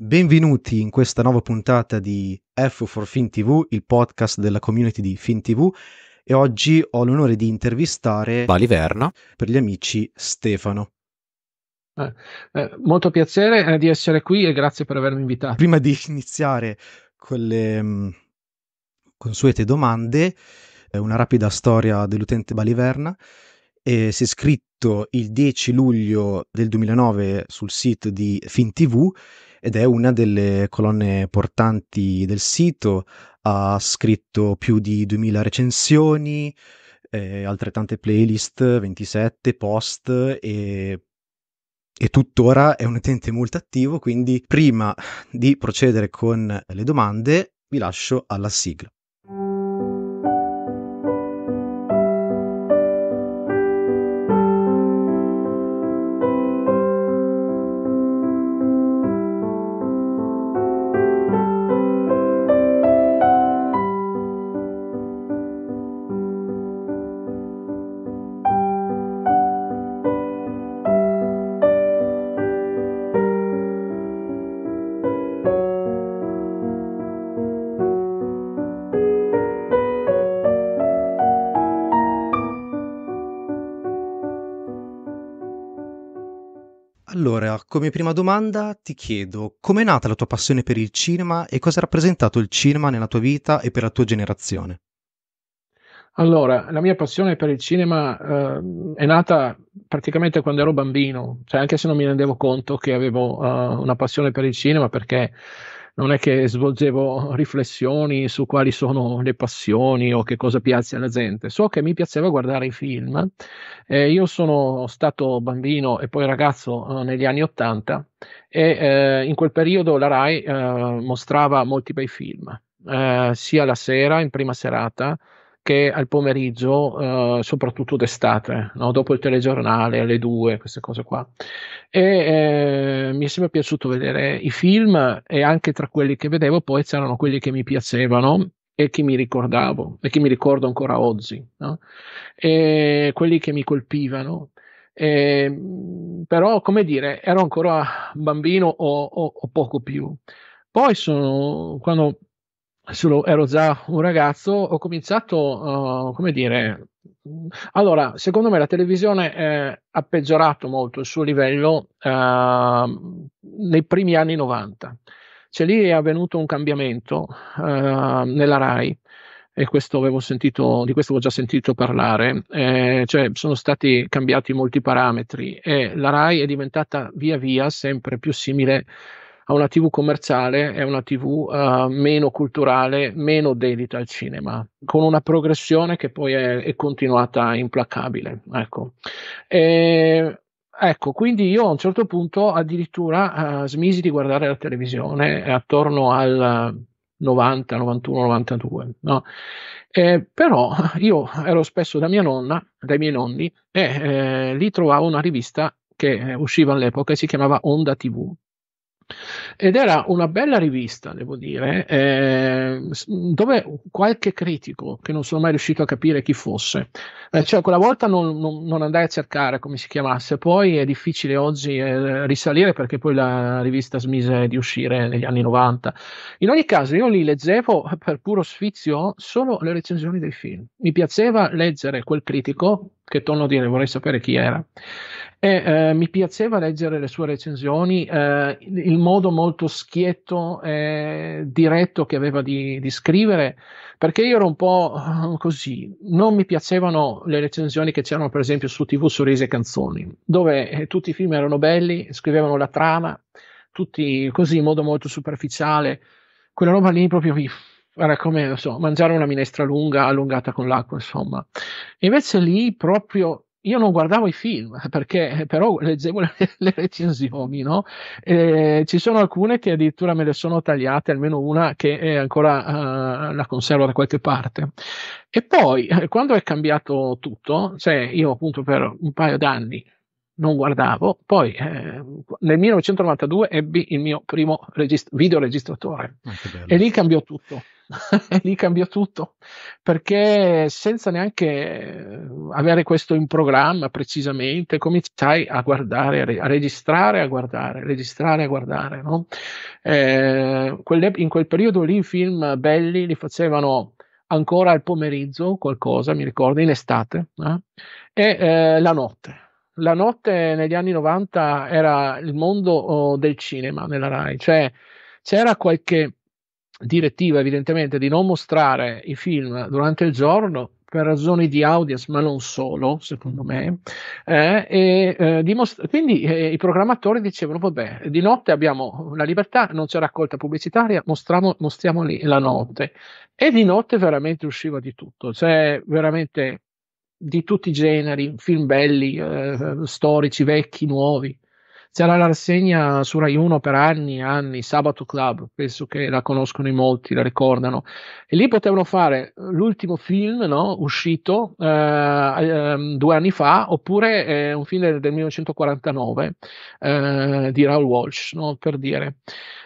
Benvenuti in questa nuova puntata di F for FinTV, il podcast della community di FinTV e oggi ho l'onore di intervistare Valiverna per gli amici Stefano. Eh, eh, molto piacere eh, di essere qui e grazie per avermi invitato. Prima di iniziare con le mh, mm, consuete domande, eh, una rapida storia dell'utente Baliverna. Eh, si è iscritto il 10 luglio del 2009 sul sito di FinTV ed è una delle colonne portanti del sito, ha scritto più di 2000 recensioni, eh, altrettante playlist, 27 post e e tuttora è un utente molto attivo, quindi prima di procedere con le domande vi lascio alla sigla. Come prima domanda ti chiedo com'è nata la tua passione per il cinema e cosa ha rappresentato il cinema nella tua vita e per la tua generazione? Allora, la mia passione per il cinema eh, è nata praticamente quando ero bambino, cioè anche se non mi rendevo conto che avevo eh, una passione per il cinema perché non è che svolgevo riflessioni su quali sono le passioni o che cosa piace alla gente. So che mi piaceva guardare i film. Eh, io sono stato bambino e poi ragazzo eh, negli anni Ottanta e eh, in quel periodo la RAI eh, mostrava molti bei film, eh, sia la sera, in prima serata, che al pomeriggio, eh, soprattutto d'estate, no? dopo il telegiornale, alle due, queste cose qua. E eh, mi è sempre piaciuto vedere i film e anche tra quelli che vedevo poi c'erano quelli che mi piacevano e che mi ricordavo e che mi ricordo ancora oggi, no? e quelli che mi colpivano. E, mm, però, come dire, ero ancora bambino o, o, o poco più. Poi sono, quando sono, ero già un ragazzo, ho cominciato, uh, come dire, allora, secondo me la televisione eh, ha peggiorato molto il suo livello eh, nei primi anni 90. Cioè lì è avvenuto un cambiamento eh, nella RAI e questo sentito, di questo avevo già sentito parlare, cioè sono stati cambiati molti parametri e la RAI è diventata via via sempre più simile a a una TV commerciale e una TV uh, eh, meno culturale, meno dedita al cinema, con una progressione che poi è, è continuata implacabile. Ecco. E, ecco. quindi io a un certo punto addirittura uh, smisi di guardare la televisione eh, attorno al 90, 91, 92. No? Eh, però io ero spesso da mia nonna, dai miei nonni, e eh, lì trovavo una rivista che usciva all'epoca e si chiamava Onda TV ed era una bella rivista, devo dire, eh, dove qualche critico, che non sono mai riuscito a capire chi fosse, eh, cioè quella volta non, non, non, andai a cercare come si chiamasse, poi è difficile oggi eh, risalire perché poi la rivista smise di uscire negli anni 90. In ogni caso io li leggevo per puro sfizio solo le recensioni dei film. Mi piaceva leggere quel critico che torno a dire, vorrei sapere chi era e eh, mi piaceva leggere le sue recensioni, eh, il modo molto schietto e diretto che aveva di, di, scrivere, perché io ero un po' così, non mi piacevano le recensioni che c'erano per esempio su TV Sorrisi e Canzoni, dove eh, tutti i film erano belli, scrivevano la trama, tutti così in modo molto superficiale, quella roba lì proprio era come so, mangiare una minestra lunga allungata con l'acqua, insomma. invece lì proprio io non guardavo i film perché però leggevo le, le recensioni, no? Eh, ci sono alcune che addirittura me le sono tagliate, almeno una che ancora uh, la conservo da qualche parte. E poi eh, quando è cambiato tutto, cioè io appunto per un paio d'anni non guardavo. Poi eh, nel 1992 ebbi il mio primo regist- videoregistratore ah, e lì cambiò tutto. lì cambiò tutto perché senza neanche eh, avere questo in programma precisamente cominciai a guardare, a registrare, a guardare, registrare, a guardare. No? Eh, in quel periodo lì i film belli li facevano ancora al pomeriggio qualcosa, mi ricordo, in estate eh? e eh, la notte la notte negli anni 90 era il mondo oh, del cinema nella RAI, cioè c'era qualche direttiva evidentemente di non mostrare i film durante il giorno per ragioni di audience, ma non solo, secondo me. Eh, e, eh, dimostra- quindi eh, i programmatori dicevano: Vabbè, di notte abbiamo la libertà, non c'è raccolta pubblicitaria, mostriamo, mostriamo la notte. E di notte veramente usciva di tutto, cioè veramente di tutti i generi, film belli, eh, storici, vecchi, nuovi. C'era la rassegna su Rai 1 per anni e anni, Sabato Club, penso che la conoscono in molti, la ricordano. E lì potevano fare l'ultimo film no, uscito eh, ehm, due anni fa, oppure eh, un film del, del 1949 eh, di Raoul Walsh, no, per dire.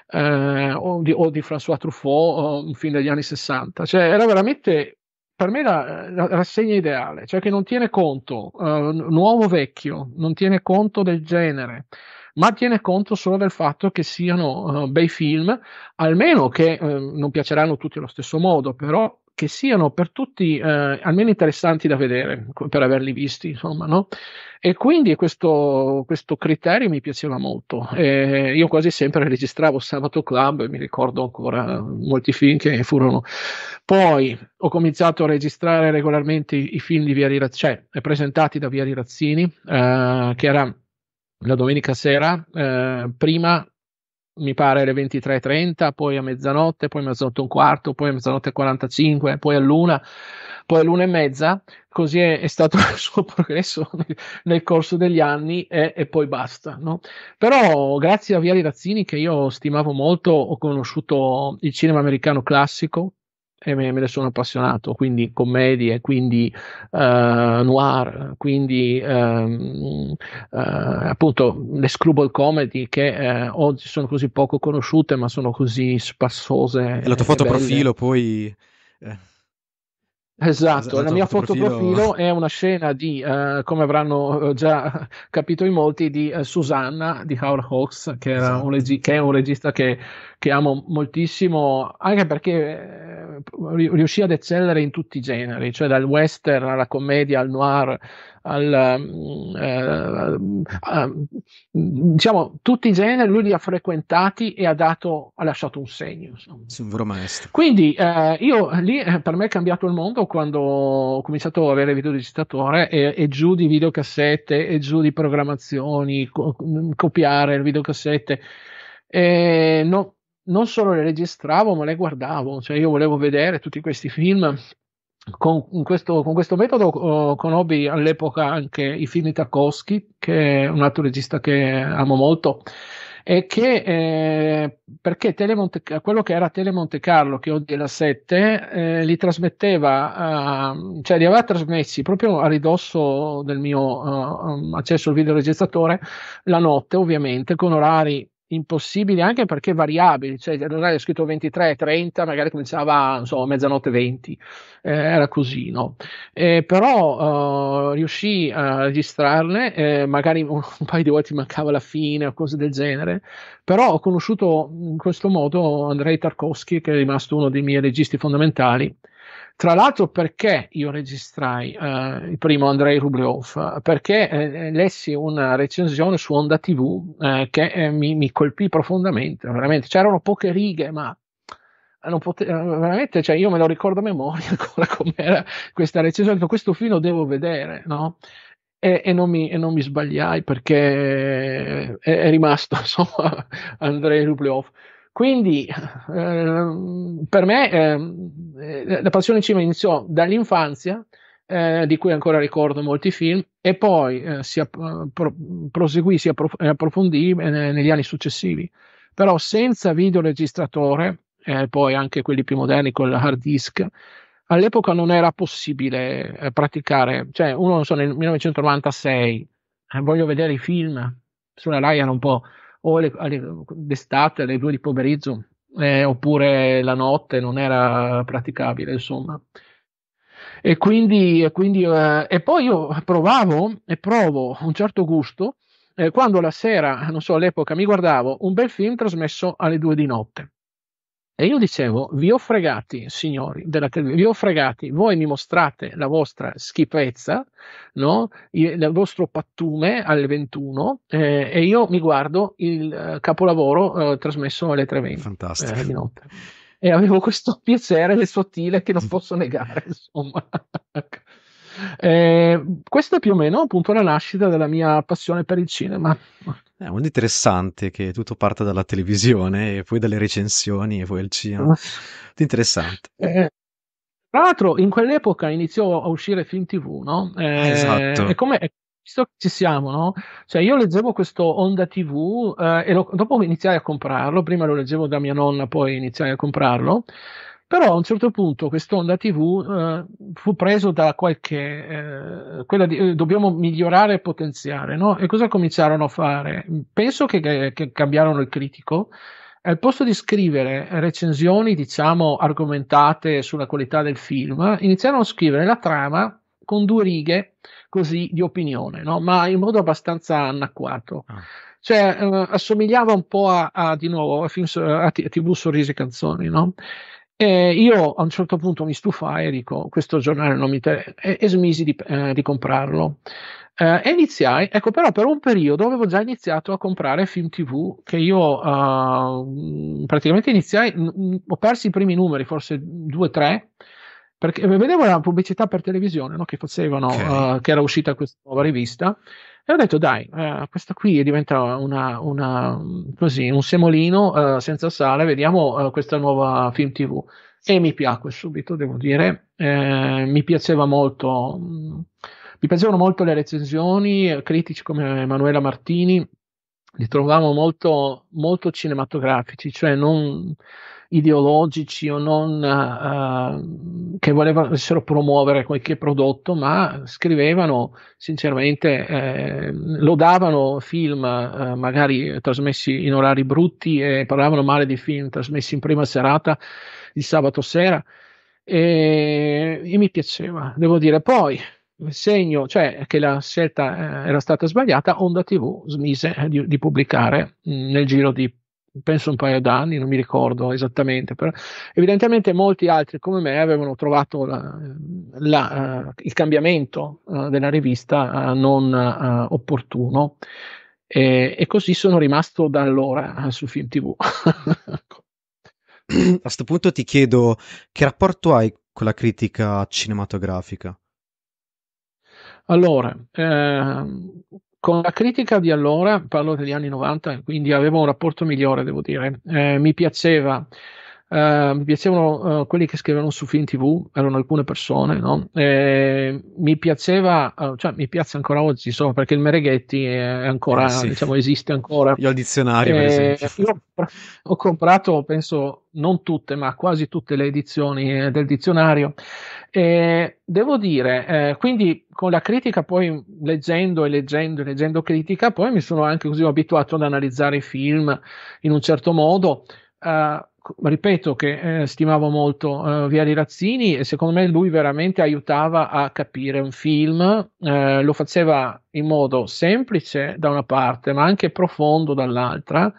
Eh, o di, o, di, François Truffaut, un film degli anni 60. Cioè, era veramente per me la, la rassegna ideale, cioè che non tiene conto uh, nuovo vecchio, non tiene conto del genere, ma tiene conto solo del fatto che siano uh, bei film, almeno che uh, non piaceranno tutti allo stesso modo, però che siano per tutti eh, almeno interessanti da vedere, per averli visti, insomma, no? E quindi questo, questo criterio mi piaceva molto. E io quasi sempre registravo Sabato Club e mi ricordo ancora molti film che furono poi ho cominciato a registrare regolarmente i, i film di Vieri Razzini, cioè eh, presentati da Vieri Razzini, eh, che era la domenica sera, eh, prima mi pare alle 23.30, poi a mezzanotte, poi a mezzanotte e un quarto, poi a mezzanotte e 45, poi a luna, poi a luna e mezza. Così è, è stato il suo progresso nel, nel corso degli anni e, e poi basta. No? Però grazie a Viali Razzini, che io stimavo molto, ho conosciuto il cinema americano classico, e me, me, ne sono appassionato, quindi commedie, quindi uh, noir, quindi um, uh, appunto le screwball comedy che uh, oggi sono così poco conosciute ma sono così spassose. E la tua foto profilo poi... Eh. Esatto, esatto la, mia foto profilo è una scena di, uh, come avranno già capito in molti, di uh, Susanna di Howard Hawks, che, esatto. un regi- che è un regista che che amo moltissimo, anche perché eh, riuscì ad eccellere in tutti i generi, cioè dal western alla commedia, al noir, al, mm, eh, a, mm, diciamo tutti i generi, lui li ha frequentati e ha, dato, ha lasciato un segno. Insomma. Sì, un vero maestro. Quindi eh, io lì eh, per me è cambiato il mondo quando ho cominciato ad avere videoregistratore e, e giù di videocassette e giù di programmazioni, co- mm, copiare le videocassette. Eh, no, non solo le registravo, ma le guardavo, cioè io volevo vedere tutti questi film. Con questo, con questo metodo oh, conobbi all'epoca anche i film di Tarkovsky, che è un altro regista che amo molto, e che eh, perché Telemonte, quello che era Telemonte Carlo, che oggi è la 7, eh, li trasmetteva, eh, cioè li aveva trasmessi proprio a ridosso del mio eh, accesso al videoregistratore la notte, ovviamente, con orari impossibili anche perché variabili, cioè non era scritto 23, 30, magari cominciava insomma, a mezzanotte 20, eh, era così, no? Eh, però uh, riuscì a registrarle, eh, magari un, un, paio di volte mancava la fine o cose del genere, però ho conosciuto in questo modo Andrei Tarkovsky che è rimasto uno dei miei registi fondamentali tra l'altro perché io registrai eh, il primo Andrei Rublev? Perché eh, eh lessi una recensione su Onda TV eh, che eh, mi, mi, colpì profondamente, veramente. C'erano poche righe, ma non pote- eh, veramente cioè, io me lo ricordo a memoria ancora com'era questa recensione. Questo film lo devo vedere, no? E, e, non mi, e, non mi, sbagliai perché è, è rimasto insomma Andrei Rublev. Quindi eh, per me ehm, eh, la passione cinema iniziò dall'infanzia, eh, di cui ancora ricordo molti film, e poi eh, si app- proseguì, si approf- eh, approfondì eh, negli anni successivi. Però senza videoregistratore, poi anche quelli più moderni con il hard disk, all'epoca non era possibile praticare, cioè uno non so, nel 1996 voglio vedere i film, sulla Rai era un po' o alle, alle, d'estate alle due di pomeriggio, eh, oppure la notte non era praticabile, insomma. E quindi, e, quindi eh, e poi io provavo e provo un certo gusto eh, quando la sera, non so, all'epoca mi guardavo un bel film trasmesso alle due di notte. E io dicevo, vi ho fregati, signori della televisione, vi ho fregati, voi mi mostrate la vostra schifezza, no? il, il, vostro pattume alle 21 eh, e io mi guardo il eh, capolavoro eh, trasmesso alle 3.20 Fantastico. Eh, di notte. E avevo questo piacere sottile che non posso negare, insomma. Eh, questa è più o meno appunto la nascita della mia passione per il cinema. È eh, molto interessante che tutto parta dalla televisione e poi dalle recensioni e poi il cinema. Molto interessante. Eh, tra l'altro in quell'epoca iniziò a uscire film tv, no? Eh, esatto. E come, visto che ci siamo, no? Cioè, io leggevo questo Onda TV eh, e lo, dopo iniziai a comprarlo. Prima lo leggevo da mia nonna, poi iniziai a comprarlo. Però a un certo punto quest'onda TV eh, fu presa da qualche, eh, quella di eh, dobbiamo migliorare e potenziare, no? E cosa cominciarono a fare? Penso che, eh, che cambiarono il critico, al posto di scrivere recensioni, diciamo, argomentate sulla qualità del film, iniziarono a scrivere la trama con due righe così di opinione, no? ma in modo abbastanza anacquato. Ah. Cioè, eh, assomigliava un po' a, a, di nuovo, a, film, a TV Sorrisi e Canzoni, no? E io a un certo punto mi stufai ah, e dico: Questo giornale non mi interessa, e, e smisi di, eh, di comprarlo. Eh, e iniziai, ecco, però per un periodo avevo già iniziato a comprare film TV che io eh, praticamente iniziai, mh, ho perso i primi numeri, forse due o tre perché eh, vedevo la pubblicità per televisione no, che facevano, okay. uh, che era uscita questa nuova rivista, e ho detto dai, uh, questa qui diventa una, una, così, un semolino uh, senza sale, vediamo questa nuova film tv. E mi piacque subito, devo dire, eh, mi piaceva molto, mm, mi piacevano molto le recensioni, critici come Emanuela Martini, li trovavamo molto, molto cinematografici, cioè non ideologici o non uh, che volessero promuovere qualche prodotto, ma scrivevano sinceramente, eh, lodavano film eh, magari trasmessi in orari brutti e parlavano male di film trasmessi in prima serata il sabato sera e, e mi piaceva, devo dire. Poi segno, cioè che la scelta eh, era stata sbagliata, Onda TV smise di, di pubblicare mh, mm, nel giro di penso un paio d'anni, non mi ricordo esattamente, però evidentemente molti altri come me avevano trovato la, la, uh, il cambiamento uh, della rivista uh, non opportuno e, e, così sono rimasto da allora su Film TV. Ecco. A questo punto ti chiedo che rapporto hai con la critica cinematografica? Allora, eh, con la critica di allora, parlo degli anni 90, quindi avevo un rapporto migliore, devo dire, eh, mi piaceva mi ehm, piacevano uh, quelli che scrivevano su Film TV, erano alcune persone, no? Ehm, mi piaceva, uh, cioè mi piace ancora oggi, insomma, perché il Mereghetti è ancora, eh sì. diciamo, esiste ancora. Io ho il dizionario, per eh, esempio. Ho, ho comprato, penso, non tutte, ma quasi tutte le edizioni del dizionario. E ehm, devo dire, eh, quindi con la critica, poi leggendo e leggendo e leggendo critica, poi mi sono anche così abituato ad analizzare i film in un certo modo. Uh, ripeto che eh, stimavo molto eh, Viali Razzini e secondo me lui veramente aiutava a capire un film, eh, lo faceva in modo semplice da una parte ma anche profondo dall'altra,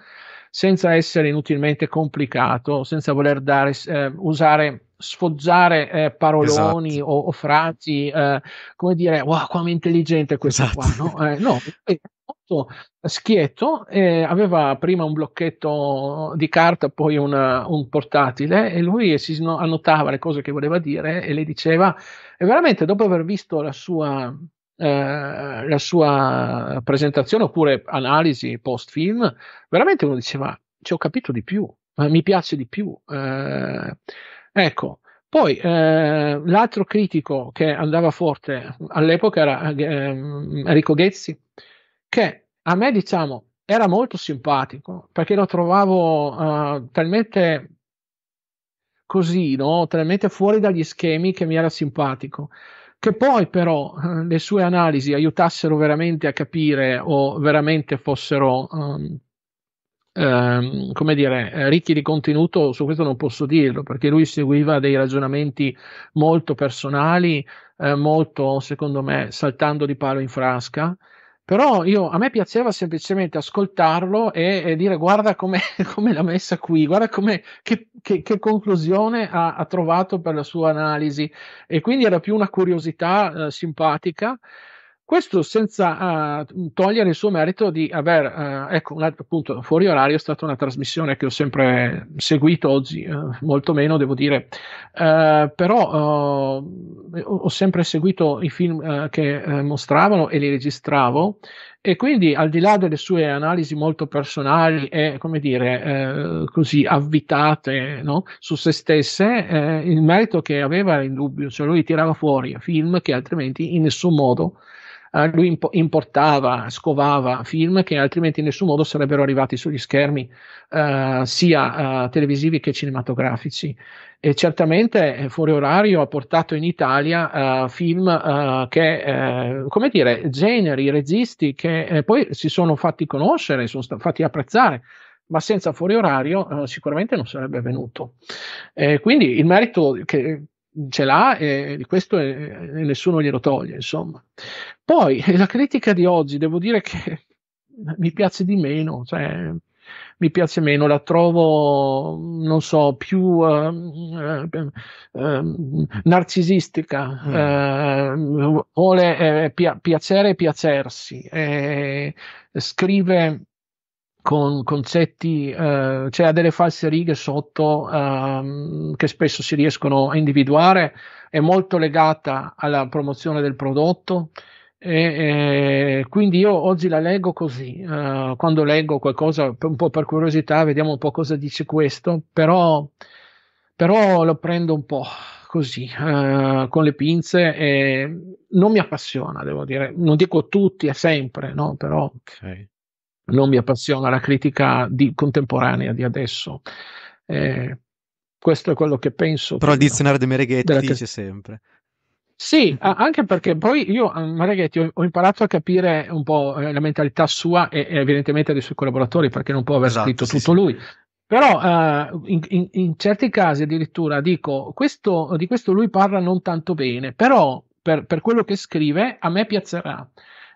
senza essere inutilmente complicato, senza voler dare, eh, usare sfoggiare eh, paroloni esatto. o, o frasi, eh, come dire, wow, come intelligente questo esatto. qua, no? Eh, no molto schietto, eh, aveva prima un blocchetto di carta, poi una, un portatile e lui si annotava le cose che voleva dire e le diceva e veramente dopo aver visto la sua, eh, la sua presentazione oppure analisi post film, veramente uno diceva ci ho capito di più, eh, mi piace di più. Eh, ecco, poi eh, l'altro critico che andava forte all'epoca era eh, Enrico Ghezzi, che a me diciamo era molto simpatico perché lo trovavo uh, talmente così, no? talmente fuori dagli schemi che mi era simpatico. Che poi però uh, le sue analisi aiutassero veramente a capire o veramente fossero, um, um, come dire, eh, ricchi di contenuto, su questo non posso dirlo, perché lui seguiva dei ragionamenti molto personali, eh, molto, secondo me, saltando di palo in frasca. Però io, a me piaceva semplicemente ascoltarlo e, e dire guarda come l'ha messa qui, guarda che, che, che, conclusione ha, ha, trovato per la sua analisi. E quindi era più una curiosità eh, simpatica questo senza uh, togliere il suo merito di aver, uh, ecco, un altro punto fuori orario è stata una trasmissione che ho sempre seguito oggi, uh, molto meno devo dire, eh, però ho sempre seguito i film che mostravano e li registravo e quindi al di là delle sue analisi molto personali e come dire eh, così avvitate no? su se stesse eh, il merito che aveva era indubbio cioè lui tirava fuori film che altrimenti in nessun modo Ah, lui imp- importava, scovava film che altrimenti in nessun modo sarebbero arrivati sugli schermi eh, sia eh, televisivi che cinematografici. E certamente eh, Fuori Orario ha portato in Italia eh, film eh, che, come dire, generi, registi che poi si sono fatti conoscere, sono sta- fatti apprezzare ma senza fuori orario eh, sicuramente non sarebbe avvenuto. Eh, quindi il merito che, ce l'ha e questo è, eh, eh, nessuno glielo toglie, insomma. Poi la critica di oggi, devo dire che mi piace di meno, cioè, mi piace meno, la trovo, non so, più uh, uh, uh, narcisistica, mm. ehm, vuole eh, piacere e piacersi, scrive con concetti, eh, cioè ha delle false righe sotto ehm, che spesso si riescono a individuare, è molto legata alla promozione del prodotto. E, e quindi io oggi la leggo così, eh, quando leggo qualcosa un po' per curiosità, vediamo un po' cosa dice questo, però, però lo prendo un po' così, eh, con le pinze, e non mi appassiona, devo dire, non dico tutti, è sempre, no? però... Okay non mi appassiona la critica di, contemporanea di adesso. Eh, questo è quello che penso. Però il dizionario di Mereghetti dice sempre. Sì, anche perché poi io a eh, Mareghetti ho, imparato a capire un po' eh, la mentalità sua e, e evidentemente dei suoi collaboratori perché non può aver esatto, scritto sì, tutto sì. lui. Però uh, in, in, in, certi casi addirittura dico, questo, di questo lui parla non tanto bene, però per, per quello che scrive a me piacerà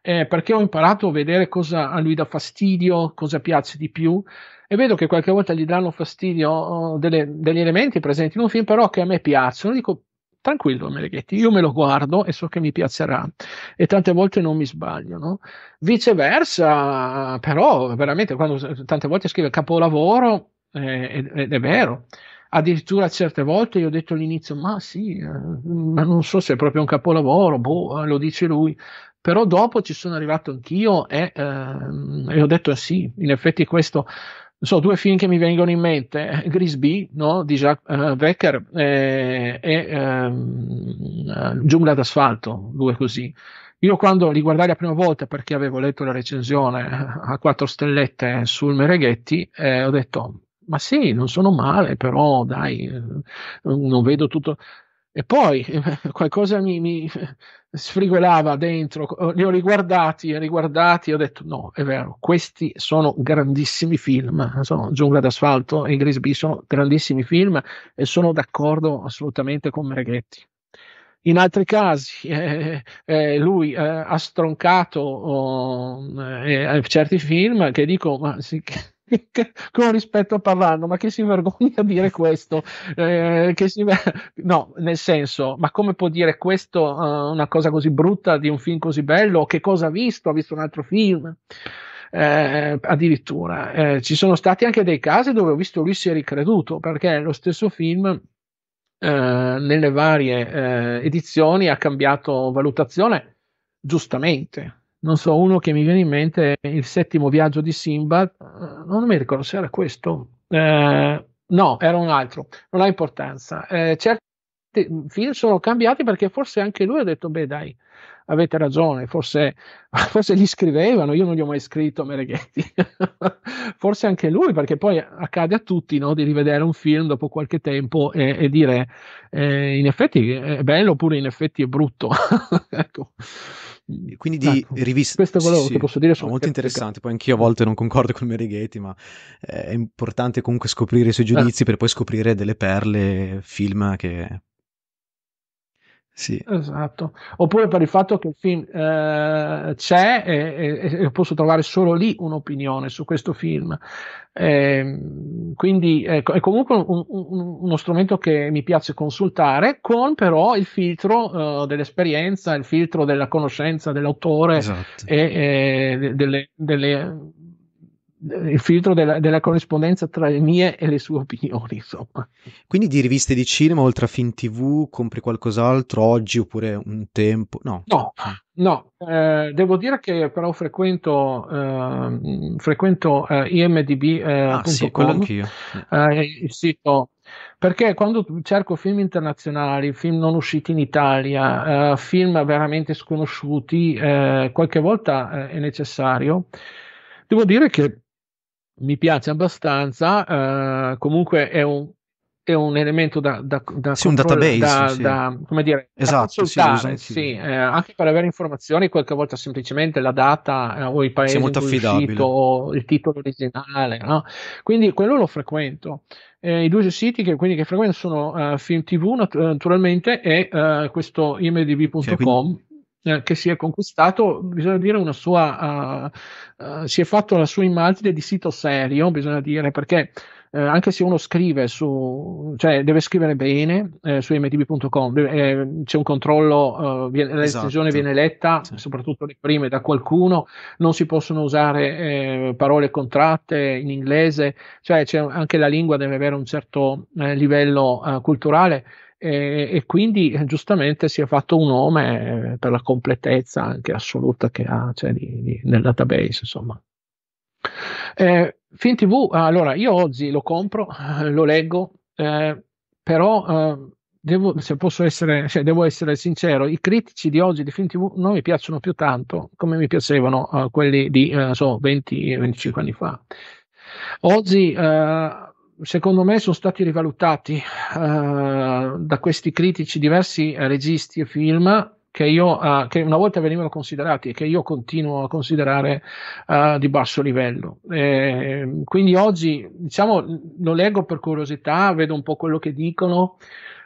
eh, perché ho imparato a vedere cosa a lui dà fastidio, cosa piace di più e vedo che qualche volta gli danno fastidio oh, delle, degli elementi presenti in un film però che a me piacciono, dico tranquillo Mereghetti, io me lo guardo e so che mi piacerà e tante volte non mi sbaglio. No? Viceversa, però, veramente, quando tante volte scrive capolavoro, eh, ed è vero, addirittura certe volte io ho detto all'inizio ma sì, eh, ma non so se è proprio un capolavoro, boh, eh, lo dice lui, però dopo ci sono arrivato anch'io e, ehm, e ho detto eh sì, in effetti questo so, due film che mi vengono in mente, eh, Grisby no? di Jacques eh, Becker eh, e ehm, Giungla d'asfalto, due così. Io quando li guardai la prima volta perché avevo letto la recensione a quattro stellette sul Mereghetti, eh, ho detto, ma sì, non sono male, però dai, non vedo tutto... E poi qualcosa mi, mi sfrigolava dentro, li ho riguardati e riguardati e ho detto no, è vero, questi sono grandissimi film, sono Giungla d'asfalto e Grisby sono grandissimi film e sono d'accordo assolutamente con Mereghetti. In altri casi eh, eh, lui eh, ha stroncato oh, eh, eh, certi film che dico ma sì, che con rispetto parlando, ma che si vergogna a dire questo? Eh, si... No, nel senso, ma come può dire questo uh, una cosa così brutta di un film così bello? Che cosa ha visto? Ha visto un altro film? Eh, addirittura eh, ci sono stati anche dei casi dove ho visto lui si è ricreduto perché lo stesso film eh, nelle varie eh, edizioni ha cambiato valutazione giustamente non so, uno che mi viene in mente è il settimo viaggio di Simbad, eh, non mi ricordo se era questo, eh, no, era un altro, non ha importanza. Eh, certi film sono cambiati perché forse anche lui ha detto, beh dai, avete ragione, forse, forse gli scrivevano, io non gli ho mai scritto Mereghetti, forse anche lui, perché poi accade a tutti no, di rivedere un film dopo qualche tempo e, e dire, eh, in effetti è bello oppure in effetti è brutto. ecco quindi di ecco, riviste. Questo è quello sì, che posso dire. molto perché... interessante. Poi anch'io a volte non concordo con Merighetti, ma eh, è importante comunque scoprire i suoi certo. giudizi eh. per poi scoprire delle perle, film che sì. Esatto. Oppure per il fatto che il film eh, c'è e, e, e, posso trovare solo lì un'opinione su questo film. E, ehm, quindi ecco, è comunque un, un, uno strumento che mi piace consultare con però il filtro eh, dell'esperienza, il filtro della conoscenza dell'autore esatto. e, eh, delle, delle il filtro della, della, corrispondenza tra le mie e le sue opinioni, insomma. Quindi di riviste di cinema, oltre a Fin TV, compri qualcos'altro oggi oppure un tempo? No, no, no. Eh, devo dire che però frequento, eh, frequento eh, imdb.com, eh, ah, sì, quello anch'io. Eh, il sito perché quando cerco film internazionali, film non usciti in Italia, eh, film veramente sconosciuti, eh, qualche volta eh, è necessario. Devo dire che mi piace abbastanza, uh, comunque è un, è un elemento da, da, da, sì, un database, da, sì. da come dire, esatto, sì, sì. Eh, anche per avere informazioni qualche volta semplicemente la data eh, o i paesi molto uscito, o il titolo originale, no? quindi quello lo frequento. Eh, I due siti che, quindi, che frequento sono uh, Film TV nat- eh, naturalmente e uh, questo imdb.com. Cioè, quindi eh, che si è conquistato, bisogna dire, una sua, uh, uh, si è fatto la sua immagine di sito serio, bisogna dire, perché eh, anche se uno scrive su, cioè deve scrivere bene eh, su mdb.com, eh, c'è un controllo, viene, la esatto. decisione viene letta, sì. soprattutto le prime, da qualcuno, non si possono usare parole contratte in inglese, cioè anche la lingua deve avere un certo livello culturale e, e, quindi eh, giustamente si è fatto un nome eh, per la completezza anche assoluta che ha cioè, di, di, nel database insomma eh, Film allora io oggi lo compro, lo leggo, eh, però eh, devo, se posso essere, cioè, devo essere sincero, i critici di oggi di FinTV non mi piacciono più tanto come mi piacevano eh, quelli di so, 20-25 anni fa. Oggi eh, secondo me sono stati rivalutati uh, da questi critici diversi eh, registi e film che, io, uh, che una volta venivano considerati e che io continuo a considerare uh, di basso livello. E, quindi oggi, diciamo, lo leggo per curiosità, vedo un po' quello che dicono,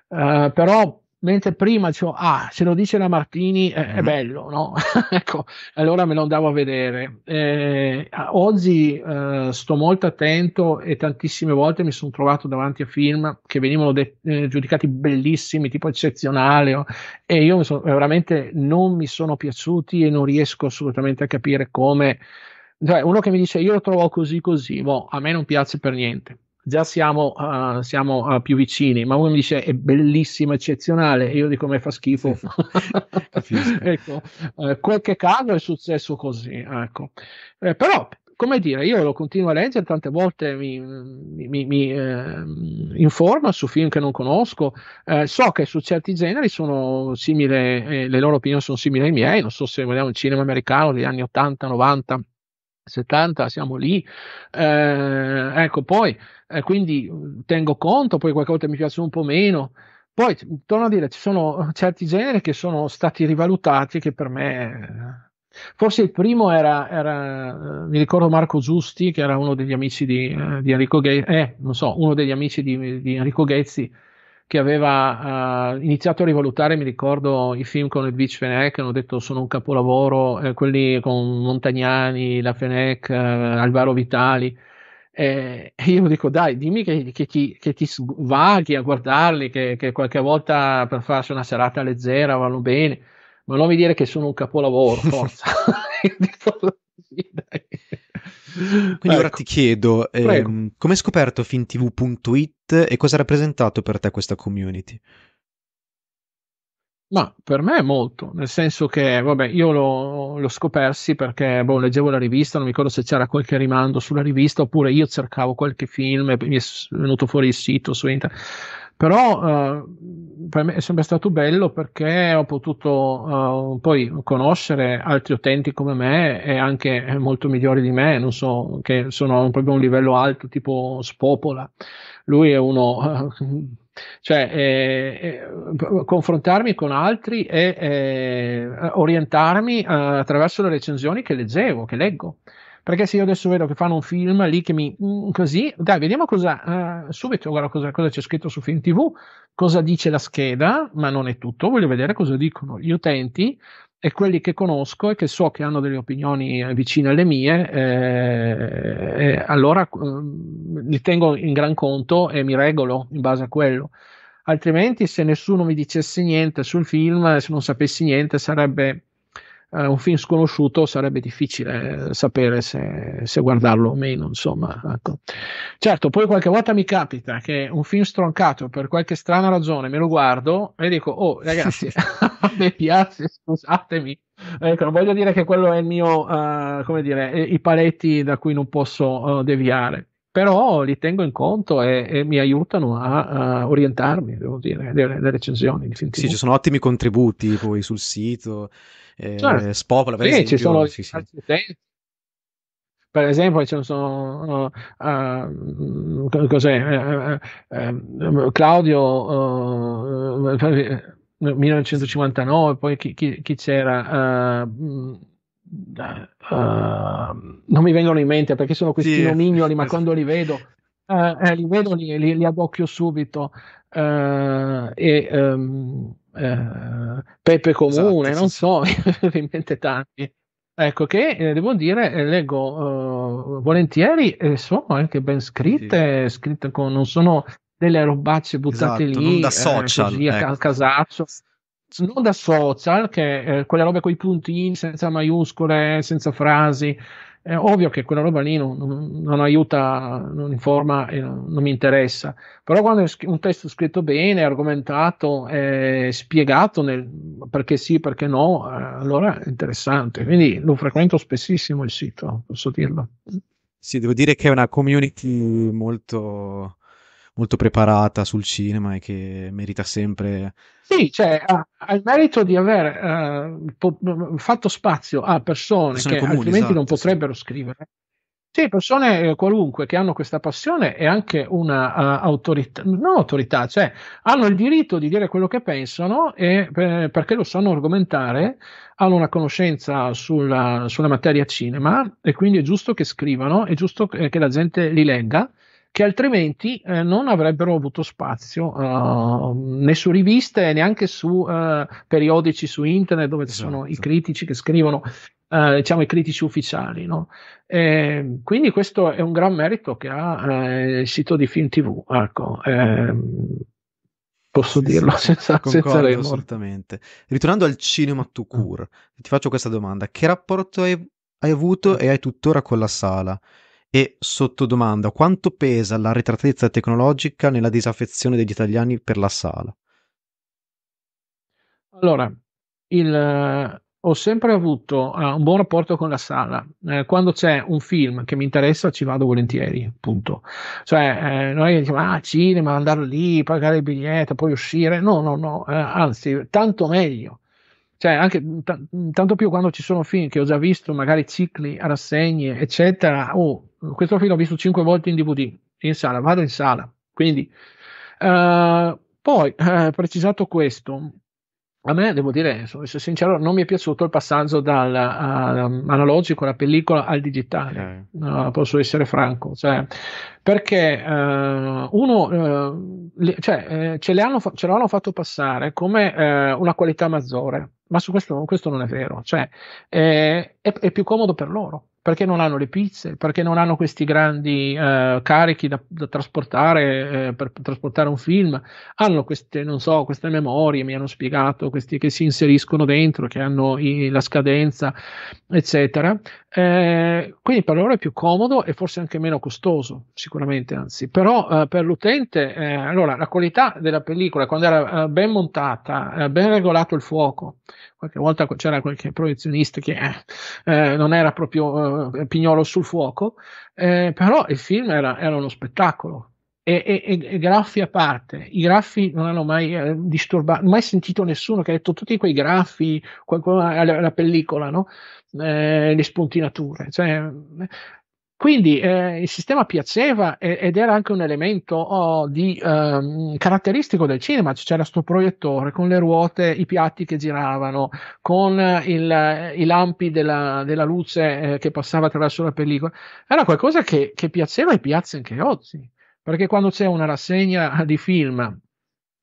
però mentre prima dicevo, ah, se lo dice la Martini eh, è, è mm-hmm. bello, no? ecco, allora me lo andavo a vedere. Eh, oggi eh, sto molto attento e tantissime volte mi sono trovato davanti a film che venivano de- eh, giudicati bellissimi, tipo eccezionale, e io sono, eh, veramente non mi sono piaciuti e non riesco assolutamente a capire come... Cioè, uno che mi dice io lo trovo così così, boh, a me non piace per niente già siamo, uh, siamo uh, più vicini, ma uno mi dice è bellissima, eccezionale, e io dico me fa schifo. ecco, eh, qualche caso è successo così, ecco. Eh, però, come dire, io lo continuo a leggere, tante volte mi, mi, mi eh, informo su film che non conosco, eh, so che su certi generi sono simili, eh, le loro opinioni sono simili ai miei, non so se vogliamo un cinema americano degli anni 80, 90 70 siamo lì, eh, ecco poi, eh, quindi tengo conto, poi qualche volta mi piacciono un po' meno, poi torno a dire, ci sono eh, certi generi che sono stati rivalutati che per me... Eh, forse il primo era, era eh, mi ricordo Marco Giusti, che era uno degli amici di, di Enrico Ghezzi, eh, non so, uno degli amici di, di Enrico Ghezzi, che aveva uh, iniziato a rivalutare, mi ricordo, i film con il Beach Fenech, hanno detto sono un capolavoro, eh, quelli con Montagnani, la Fenech, eh, Alvaro Vitali. e io dico, dai, dimmi che, che, ti, che ti svaghi a guardarli, che, che, qualche volta per farsi una serata alle zero vanno bene, ma non mi dire che sono un capolavoro, forza. Quindi ecco. ora ti chiedo, ehm, come hai scoperto fintv.it e cosa ha rappresentato per te questa community? Ma per me è molto, nel senso che, vabbè, io l'ho, l'ho scopersi perché boh, leggevo la rivista, non mi ricordo se c'era qualche rimando sulla rivista oppure io cercavo qualche film e mi è venuto fuori il sito su internet però eh, per me è sempre stato bello perché ho potuto eh, poi conoscere altri utenti come me e anche molto migliori di me, non so, che sono proprio a un livello alto tipo Spopola. Lui è uno... Eh, cioè eh, eh, confrontarmi con altri e eh, orientarmi eh, attraverso le recensioni che leggevo, che leggo. Perché se io adesso vedo che fanno un film lì che mi... Mm, così, dai, vediamo cosa... Uh, subito guarda cosa, cosa, c'è scritto su Film TV, cosa dice la scheda, ma non è tutto, voglio vedere cosa dicono gli utenti e quelli che conosco e che so che hanno delle opinioni eh, vicine alle mie, eh, eh, allora eh, li tengo in gran conto e mi regolo in base a quello altrimenti se nessuno mi dicesse niente sul film, se non sapessi niente, sarebbe eh, un film sconosciuto sarebbe difficile sapere se, se guardarlo o meno, insomma. Ecco. Certo, poi qualche volta mi capita che un film stroncato per qualche strana ragione me lo guardo e dico, oh ragazzi, a me piace, scusatemi. Ecco, non voglio dire che quello è il mio, uh, come dire, i paletti da cui non posso uh, deviare però li tengo in conto e, e mi aiutano a, a, orientarmi, devo dire, le, le recensioni. Sì, ci sono ottimi contributi poi sul sito. Certo. eh, certo. spopola per sì, esempio. Ci sono sì, sì. Per esempio, ci sono, uh, uh, uh, Claudio 1959, eh, eh, poi chi, chi, chi c'era? Eh, mm, non mi vengono in mente perché sono questi sì. nomignoli, ma quando li vedo eh, li vedo, li, li, li abbocchio subito. Eh, e, um, eh, Pepe Comune, esatto, non sì. so, in mente tanti. Ecco, che eh, devo dire, eh, leggo eh, volentieri e sono anche ben scritte, sì. scritte con, non sono delle robacce buttate esatto, lì, non da eh, social, così, ecco. a casaccio non da social, che eh, quelle robe con i puntini, senza maiuscole, senza frasi, è ovvio che quella roba lì non, non, non aiuta, non informa e non, non, mi interessa. Però quando è un testo scritto bene, argomentato, eh, spiegato nel, perché sì, perché no, eh, allora è interessante. Quindi lo frequento spessissimo il sito, posso dirlo. Sì, devo dire che è una community molto molto preparata sul cinema e che merita sempre... Sì, cioè, ha, il merito di aver uh, eh, po- mm, fatto spazio a persone, persone che comuni, altrimenti esatto, non potrebbero sì. scrivere. Sì, persone eh, qualunque che hanno questa passione e anche una uh, eh, autorità, non autorità, cioè hanno il diritto di dire quello che pensano e eh, perché lo sanno argomentare, hanno una conoscenza sulla, sulla, materia cinema e quindi è giusto che scrivano, è giusto che la gente li legga che altrimenti eh, non avrebbero avuto spazio uh, né su riviste neanche su uh, periodici su internet dove ci sono esatto. i critici che scrivono Uh, diciamo, i critici ufficiali. No? Eh, quindi questo è un gran merito che ha eh, il sito di Film TV. Ecco, eh, posso sì, dirlo sì, senza, senza remore. Assolutamente. Ritornando al cinema to mm. cure, ti faccio questa domanda. Che rapporto hai, hai avuto mm. e hai tuttora con la sala? E sottodomanda, quanto pesa la ritrattezza tecnologica nella disaffezione degli italiani per la sala? Allora, il, eh, ho sempre avuto uh, un buon rapporto con la sala. Eh, quando c'è un film che mi interessa, ci vado volentieri, punto. Cioè, eh, non diciamo, ah, cinema, andare lì, pagare il biglietto, poi uscire. No, no, no, eh, anzi, tanto meglio. Cioè, anche mm, t- tanto più quando ci sono film che ho già visto, magari cicli, rassegne, eccetera, o oh, questo film l'ho visto cinque volte in DVD in sala, vado in sala. Quindi, uh, poi uh, precisato questo, a me devo dire, sono sincero, non mi è piaciuto il passaggio dal uh, analogico, la pellicola, al digitale. Okay. posso essere franco, cioè, perché eh, uno le, cioè, ce, le hanno, ce l'hanno fatto passare come una qualità maggiore. Ma su questo, questo, non è vero, cioè, è, è, è più comodo per loro perché non hanno le pizze, perché non hanno questi grandi eh, carichi da, da trasportare eh, per, trasportare un film, hanno queste, non so, queste memorie, mi hanno spiegato, questi che si inseriscono dentro, che hanno i, la scadenza, eccetera. Eh, quindi per loro è più comodo e forse anche meno costoso, sicuramente, anzi, però eh, per l'utente, eh, allora la qualità della pellicola quando era eh, ben montata, ben regolato il fuoco, qualche volta c'era qualche proiezionista che non era proprio eh, Pignolo sul fuoco, eh, però il film era, era uno spettacolo. E, e, e, graffi a parte, i graffi non hanno mai eh, disturbato, mai sentito nessuno che ha detto tutti quei graffi, qualcuno, la, la pellicola, no? eh, le spuntinature. Cioè, quindi eh, il sistema piaceva ed era anche un elemento oh, di, ehm, caratteristico del cinema, c'era questo proiettore con le ruote, i piatti che giravano, con eh, il, i lampi della, della luce eh, che passava attraverso la pellicola, era qualcosa che, che piaceva e piace anche oggi, perché quando c'è una rassegna di film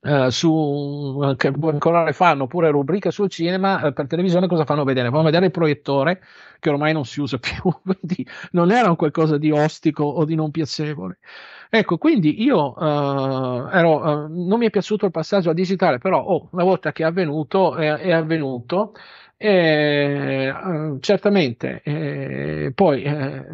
eh, su eh, che colore fanno pure rubriche sul cinema eh, per televisione cosa fanno vedere? Fanno vedere il proiettore che ormai non si usa più, quindi non era qualcosa di ostico o di non piacevole. Ecco, quindi io eh, ero, eh, non mi è piaciuto il passaggio a digitale, però oh, una volta che è avvenuto, è, è avvenuto e, eh, certamente, eh, poi eh,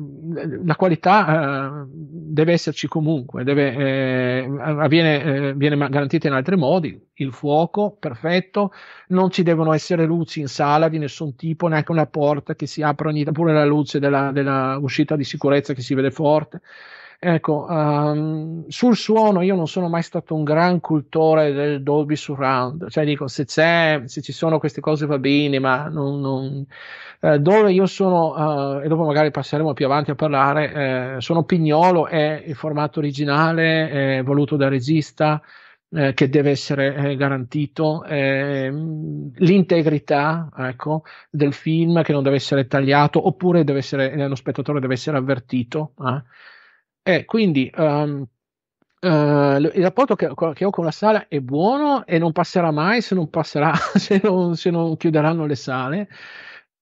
la qualità eh, deve esserci comunque, deve, eh, avviene, eh, viene garantita in altri modi, il fuoco perfetto, non ci devono essere luci in sala di nessun tipo, neanche una porta che si apre ogni tanto, pure la luce della, della uscita di sicurezza che si vede forte. Ecco, um, sul suono io non sono mai stato un gran cultore del Dolby Surround, cioè dico se, c'è, se ci sono queste cose va bene, ma non, non, eh, dove io sono, eh, e dopo magari passeremo più avanti a parlare, eh, sono pignolo, è il formato originale voluto dal regista. Eh, che deve essere eh, garantito ehm, l'integrità ecco, del film che non deve essere tagliato oppure deve essere, lo spettatore deve essere avvertito eh. Eh, quindi um, uh, il rapporto che, che, ho con la sala è buono e non passerà mai se non, passerà, se non, se non chiuderanno le sale.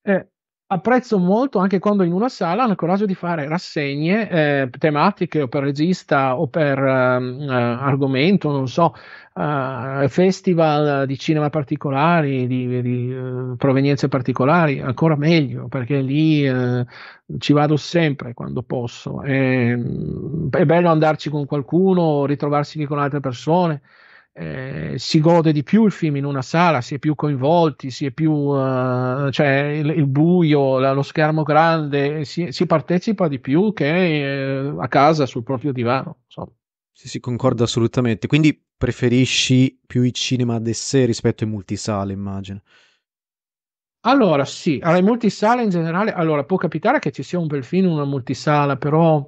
Eh, apprezzo molto anche quando in una sala hanno il coraggio di fare rassegne eh, tematiche o per regista o per um, argomento, non so, uh, festival di cinema particolari, di, di uh, provenienze particolari, ancora meglio perché lì uh, ci vado sempre quando posso. E, ehm, è bello andarci con qualcuno, ritrovarsi lì con altre persone eh, si gode di più il film in una sala, si è più coinvolti, si è più uh, cioè il, il buio, la, lo schermo grande, si, si, partecipa di più che eh, a casa sul proprio divano. Insomma. Sì, sì, concordo assolutamente. Quindi preferisci più i cinema ad sé rispetto ai multisale, immagino. Allora, sì, alle multisale in generale, allora può capitare che ci sia un bel film in una multisala, però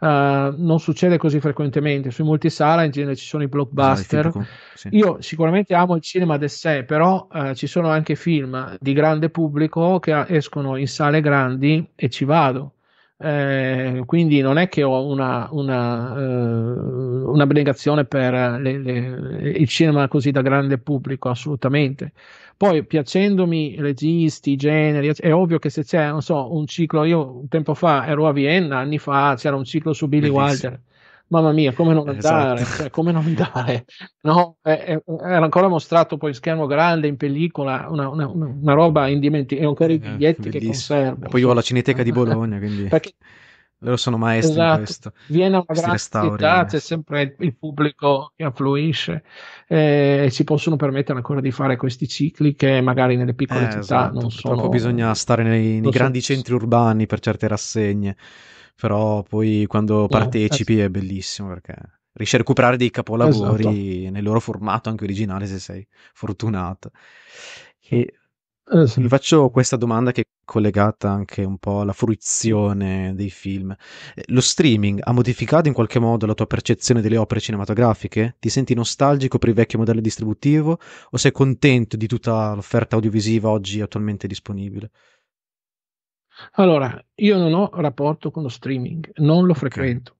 Uh, non succede così frequentemente. Sui multisala in genere ci sono i blockbuster. Esatto, sì. Io sicuramente amo il cinema del sé, però uh, ci sono anche film di grande pubblico che escono in sale grandi e ci vado. Eh, quindi non è che ho una, una, uh, eh, una benegazione per le, le, il cinema così da grande pubblico, assolutamente. Poi, piacendomi registi, generi, è ovvio che se c'è, non so, un ciclo, io un tempo fa ero a Vienna, anni fa c'era un ciclo su Billy Wilder mamma mia, come non andare, esatto. cioè, come non andare. No, era ancora mostrato poi in schermo grande, in pellicola, una, una, una roba indimenticata, e eh, ancora i biglietti eh, che conservo. Poi io ho la Cineteca di Bologna, quindi... Perché... Loro sono maestri esatto. in questo. Viene una grande città, c'è sempre il pubblico che affluisce eh, e si possono permettere ancora di fare questi cicli che magari nelle piccole eh, città esatto. non Purtroppo sono. Purtroppo bisogna stare nei, nei grandi so... centri urbani per certe rassegne però poi quando partecipi no, eh è bellissimo perché riesci a recuperare dei capolavori esatto. nel loro formato anche originale se sei fortunato. E esatto. vi faccio questa domanda che è collegata anche un po' alla fruizione dei film. Eh, lo streaming ha modificato in qualche modo la tua percezione delle opere cinematografiche? Ti senti nostalgico per il vecchio modello distributivo o sei contento di tutta l'offerta audiovisiva oggi attualmente disponibile? Allora, io non ho rapporto con lo streaming, non lo frequento.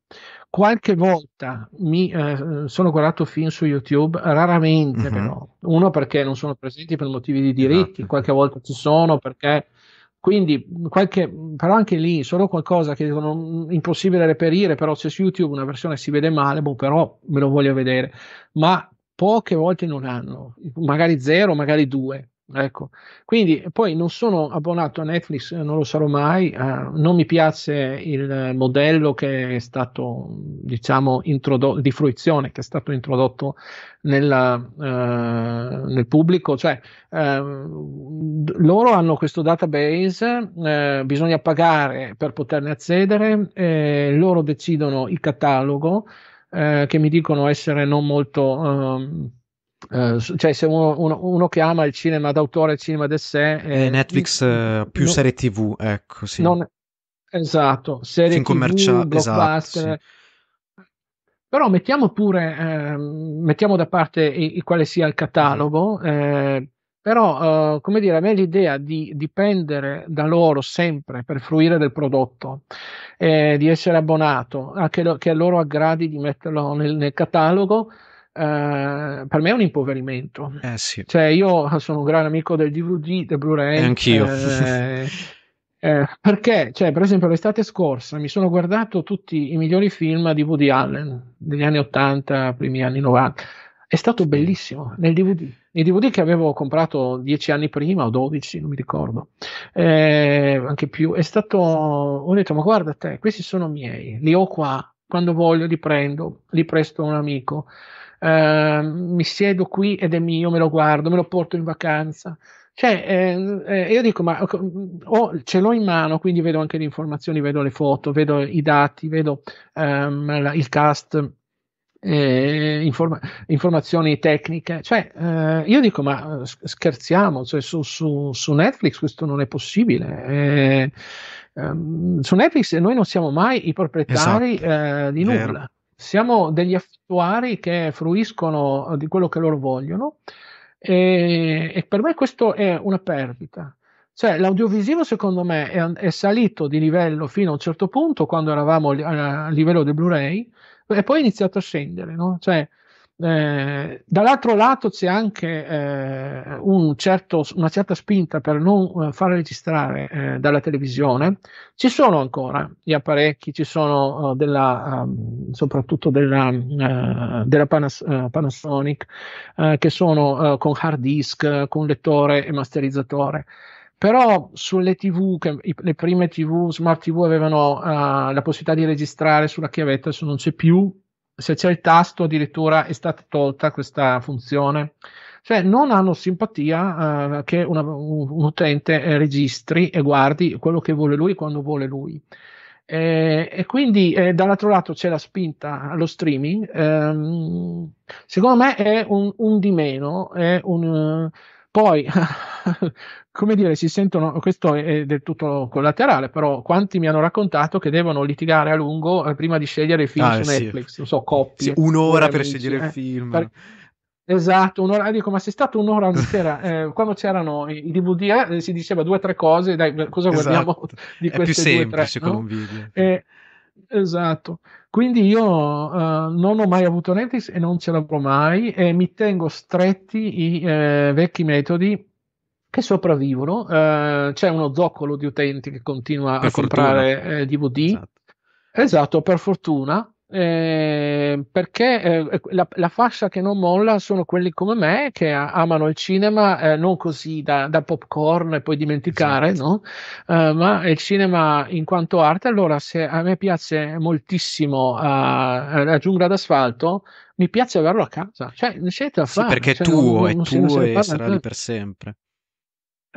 Qualche volta mi eh, sono guardato film su YouTube, raramente mm-hmm. però. Uno perché non sono presenti per motivi di diritti, esatto. qualche volta ci sono perché quindi qualche, però anche lì solo qualcosa che è mm, impossibile reperire però se su YouTube una versione si vede male boh, però me lo voglio vedere ma poche volte in un anno magari zero magari due Ecco, quindi poi non sono abbonato a Netflix, non lo sarò mai, eh, non mi piace il modello che è stato, diciamo, introdotto, di fruizione che è stato introdotto nella, eh, nel pubblico, cioè eh, loro hanno questo database, eh, bisogna pagare per poterne accedere, loro decidono il catalogo eh, che mi dicono essere non molto ehm, Uh, cioè se uno, uno, uno, che ama il cinema d'autore, il cinema d'essè eh, Netflix eh, più no, serie tv ecco sì. non, esatto serie Film commerciale esatto, sì. però mettiamo pure eh, mettiamo da parte i, i, quale sia il catalogo esatto. eh, però uh, come dire a me l'idea di dipendere da loro sempre per fruire del prodotto eh, di essere abbonato a che, lo, che a loro aggradi di metterlo nel, nel catalogo eh, per me è un impoverimento. Eh sì. Cioè, io sono un gran amico del DVD, del Blu-ray. anch'io. Eh, eh, perché, cioè, per esempio, l'estate scorsa mi sono guardato tutti i migliori film di Woody Allen degli anni 80, primi anni 90. È stato bellissimo nel DVD. I DVD che avevo comprato dieci anni prima o dodici, non mi ricordo, eh, anche più. È stato. Ho detto, ma guarda te, questi sono miei, li ho qua. Quando voglio li prendo, li presto a un amico eh, mi siedo qui ed è mio, me lo guardo, me lo porto in vacanza. Cioè, eh, eh, io dico, ma oh, ce l'ho in mano, quindi vedo anche le informazioni, vedo le foto, vedo i dati, vedo ehm, la, il cast, eh, informa- informazioni tecniche. Cioè, eh, io dico, ma eh, scherziamo, cioè, su, su, su, Netflix questo non è possibile. Eh, ehm, su Netflix noi non siamo mai i proprietari esatto. Eh, di nulla siamo degli affittuari che fruiscono eh, di quello che loro vogliono e, e per me questo è una perdita. Cioè, l'audiovisivo secondo me è, è, salito di livello fino a un certo punto quando eravamo a livello del Blu-ray e poi è iniziato a scendere, no? Cioè, eh, dall'altro lato c'è anche eh, un certo, una certa spinta per non eh, far registrare eh, dalla televisione. Ci sono ancora gli apparecchi, ci sono eh, della, um, soprattutto della, uh, della Panas- uh, Panasonic uh, che sono con hard disk, con lettore e masterizzatore però sulle tv, che le prime tv, smart tv avevano uh, la possibilità di registrare sulla chiavetta, adesso non c'è più, se c'è il tasto addirittura è stata tolta questa funzione. Cioè non hanno simpatia eh, che una, un utente eh, registri e guardi quello che vuole lui quando vuole lui. Eh, e quindi eh, dall'altro lato c'è la spinta allo streaming. Ehm, secondo me è un, un di meno, è un... Uh, poi, come dire, si sentono, questo è del tutto collaterale, però quanti mi hanno raccontato che devono litigare a lungo eh, prima di scegliere il film ah, su Netflix, sì. non so, coppie. Sì, un'ora per amici, scegliere eh, il film. Per... Esatto, un'ora, dico, ma se è stata un'ora intera, eh, quando c'erano i DVD eh, si diceva due o tre cose, dai, cosa esatto. guardiamo di queste È più semplice con no? un video. Eh, Esatto, quindi io uh, non ho mai avuto Netflix e non ce l'avrò mai e mi tengo stretti i eh, vecchi metodi che sopravvivono. Uh, c'è uno zoccolo di utenti che continua per a fortuna. comprare eh, DVD. Esatto. esatto, per fortuna. Ehm, perché eh, la, la, fascia che non molla sono quelli come me che a, amano il cinema eh, non così da, da, popcorn e poi dimenticare, esatto. no? Eh, ma il cinema in quanto arte. Allora, se a me piace moltissimo la eh, giungla d'asfalto, mi piace averlo a casa, cioè non c'è da fare. Sì, perché è cioè, tuo, non, non, è non tuo e sarà eh. lì per sempre.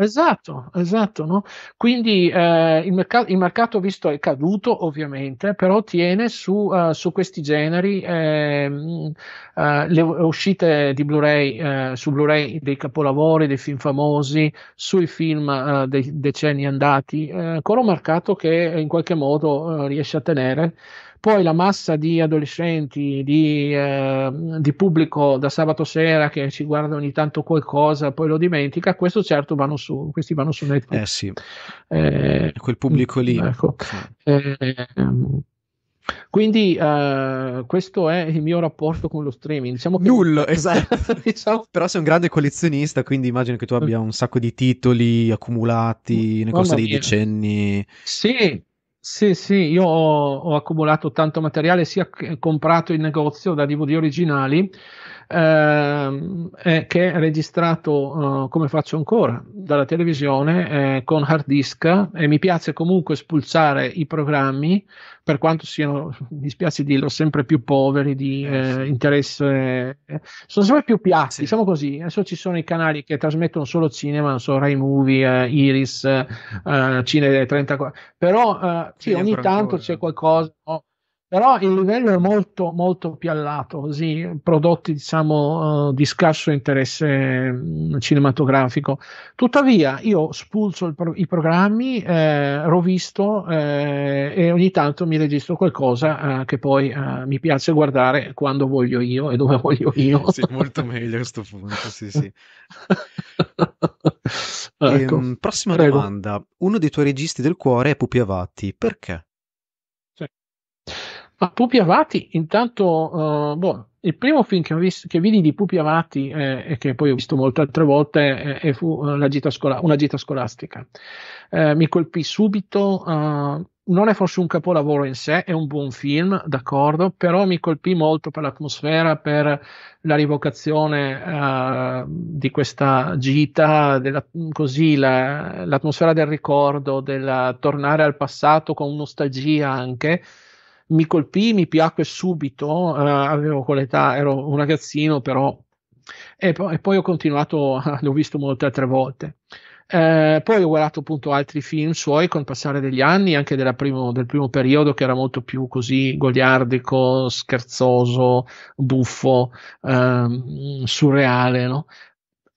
Esatto, esatto. No? Quindi eh, il, merc- il, mercato visto è caduto ovviamente, però tiene su, uh, su questi generi ehm, eh, uh, le uscite di Blu-ray, uh, su Blu-ray dei capolavori, dei film famosi, sui film eh, dei decenni andati, ancora un mercato che in qualche modo riesce a tenere. Poi la massa di adolescenti, di, eh, di, pubblico da sabato sera che ci guarda ogni tanto qualcosa, poi lo dimentica, questo certo vanno su, questi vanno su Netflix. Eh sì, eh, quel pubblico lì. Ecco. Ehm, eh, quindi uh, questo è il mio rapporto con lo streaming. Diciamo che... Nullo, esatto. diciamo... Però sei un grande collezionista, quindi immagino che tu abbia un sacco di titoli accumulati mm, nel corso dei decenni. Sì, sì, sì, io ho, ho accumulato tanto materiale sia comprato in negozio da DVD originali, ehm, eh, che è registrato eh, come faccio ancora dalla televisione eh, con hard disk e mi piace comunque espulsare i programmi per quanto siano, mi dispiace dirlo, sempre più poveri di eh, eh, interesse, eh, sono sempre più piatti, sì. diciamo così, adesso ci sono i canali che trasmettono solo cinema, non so, Rai Movie, Iris, Cine 34, però sì, ogni tanto ancora. c'è qualcosa... No? però il livello è molto molto più allato così prodotti diciamo uh, di scarso interesse mm, cinematografico tuttavia io spulso pro- i programmi eh, rovisto eh, e ogni tanto mi registro qualcosa eh, che poi eh, mi piace guardare quando voglio io e dove voglio io sì, molto meglio a questo punto sì sì ecco, ehm, prossima prego. domanda uno dei tuoi registi del cuore è Pupi Avati perché? Ma Pupi Avati, intanto, uh, boh, il primo film che, visto, che, vidi di Pupi Avati eh, e che poi ho visto molte altre volte eh, fu eh, gita scola- una gita scolastica. Eh, mi colpì subito, uh, non è forse un capolavoro in sé, è un buon film, d'accordo, però mi colpì molto per l'atmosfera, per la rivocazione uh, di questa gita, della, così la, l'atmosfera del ricordo, del tornare al passato con nostalgia anche mi colpì, mi piacque subito, eh, avevo quell'età, ero un ragazzino però, e, po- e poi ho continuato, l'ho visto molte altre volte. Eh, poi ho guardato appunto altri film suoi con il passare degli anni, anche primo, del primo periodo che era molto più così goliardico, scherzoso, buffo, ehm, surreale, no?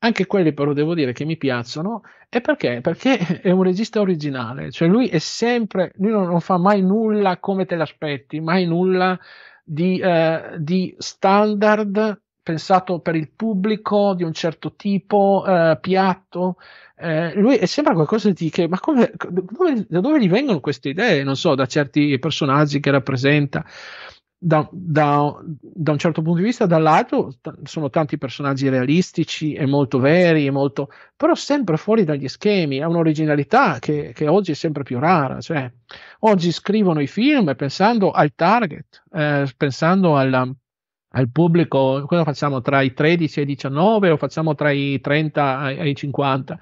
anche quelli però devo dire che mi piacciono, e perché? Perché è un regista originale, cioè lui è sempre, lui non, non fa mai nulla come te l'aspetti, mai nulla di, eh, di standard pensato per il pubblico di un certo tipo, eh, piatto. Eh, lui è sempre qualcosa di che, ma come, dove, da dove gli vengono queste idee? Non so, da certi personaggi che rappresenta da, da, da, un certo punto di vista, dall'altro t- sono tanti personaggi realistici e molto veri, e molto, però sempre fuori dagli schemi, ha un'originalità che, che, oggi è sempre più rara. Cioè, oggi scrivono i film pensando al target, eh, pensando alla, al pubblico, cosa facciamo tra i 13 e i 19 o facciamo tra i 30 e i 50,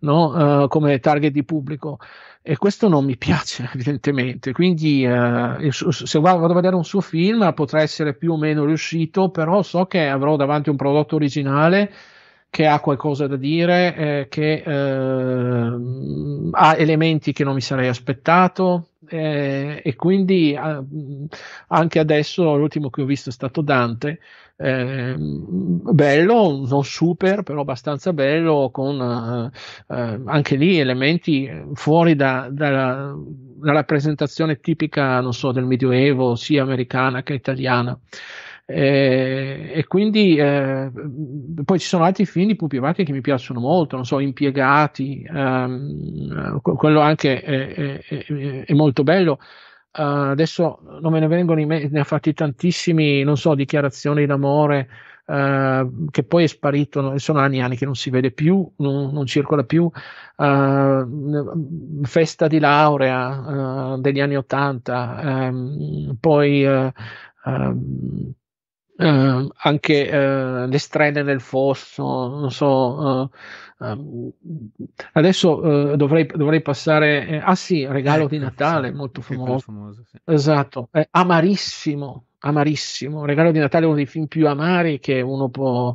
no? uh, come target di pubblico e questo non mi piace evidentemente quindi eh, se vado a vedere un suo film potrà essere più o meno riuscito però so che avrò davanti un prodotto originale che ha qualcosa da dire, eh, che eh, ha elementi che non mi sarei aspettato eh, e quindi anche adesso l'ultimo che ho visto è stato Dante, ehm, bello, non super, però abbastanza bello, con eh, eh, anche lì elementi fuori da, da, dalla rappresentazione tipica, non so, del Medioevo, sia americana che italiana. Eh, e quindi eh, poi ci sono altri film di Pupi Vacchi che mi piacciono molto, non so, Impiegati, ehm, quello anche è, è, è molto bello. Uh, adesso non me ne vengono in mente, ne ha fatti tantissimi, non so, dichiarazioni d'amore, uh, che poi è sparito, sono anni e anni che non si vede più, non, non circola più, uh, festa di laurea degli anni Ottanta, um, poi... Um, eh, anche eh, le strade nel fosso, non so. Eh, ehm, adesso eh, dovrei, dovrei, passare. Eh, ah sì, regalo di ecco, Natale, sì, molto famoso. famoso sì. Esatto, amarissimo, amarissimo. Regalo di Natale è uno dei film più amari che uno può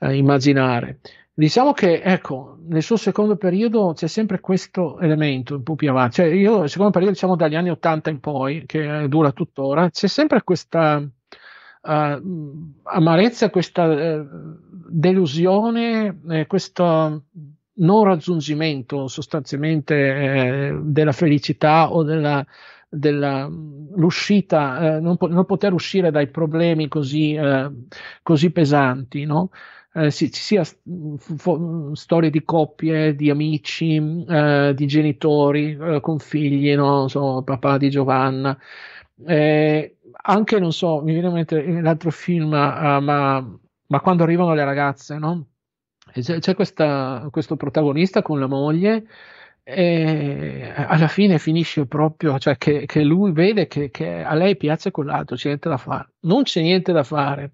immaginare. Diciamo che ecco, nel suo secondo periodo c'è sempre questo elemento un po' più avanti. Cioè, io, nel secondo periodo, diciamo dagli anni 80 in poi, che dura tuttora, c'è sempre questa eh, amarezza, questa eh, delusione, eh, questo non raggiungimento sostanzialmente della felicità o della, dell'uscita, eh, non, po- non, poter uscire dai problemi così, eh, così pesanti, no? Eh, sì, ci sia st- f- storie di coppie, di amici, di genitori con figli, no? so, papà di Giovanna. Eh, anche, non so, mi viene in mente l'altro film, uh, ma, ma, quando arrivano le ragazze, no? c'è, c'è questa, questo protagonista con la moglie e alla fine finisce proprio, cioè che, che lui vede che, che, a lei piace quell'altro, c'è niente da fare, non c'è niente da fare,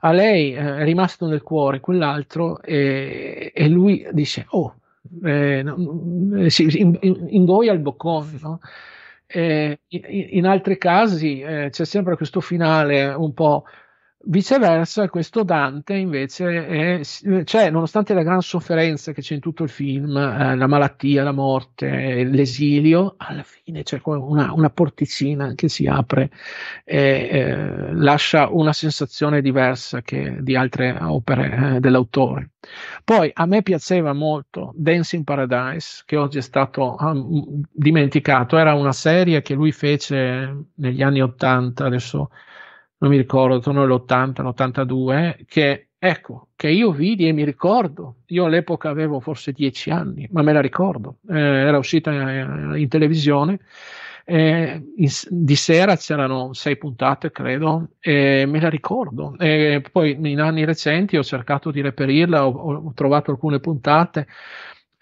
a lei eh, è rimasto nel cuore quell'altro e, e lui dice, oh, eh, no, si ingoia il boccone, no? Eh, in altri casi eh, c'è sempre questo finale un po' Viceversa, questo Dante invece, è, cioè, nonostante la gran sofferenza che c'è in tutto il film, eh, la malattia, la morte, l'esilio, alla fine c'è una, una porticina che si apre e eh, lascia una sensazione diversa che di altre opere eh, dell'autore. Poi a me piaceva molto Dancing Paradise, che oggi è stato um, dimenticato, era una serie che lui fece negli anni Ottanta, adesso non mi ricordo, sono l'80, l'82, che ecco, che io vidi e mi ricordo. Io all'epoca avevo forse dieci anni, ma me la ricordo. Eh, era uscita eh, in televisione. Eh, in, di sera c'erano sei puntate, credo, e me la ricordo. E poi in anni recenti ho cercato di reperirla, ho, ho trovato alcune puntate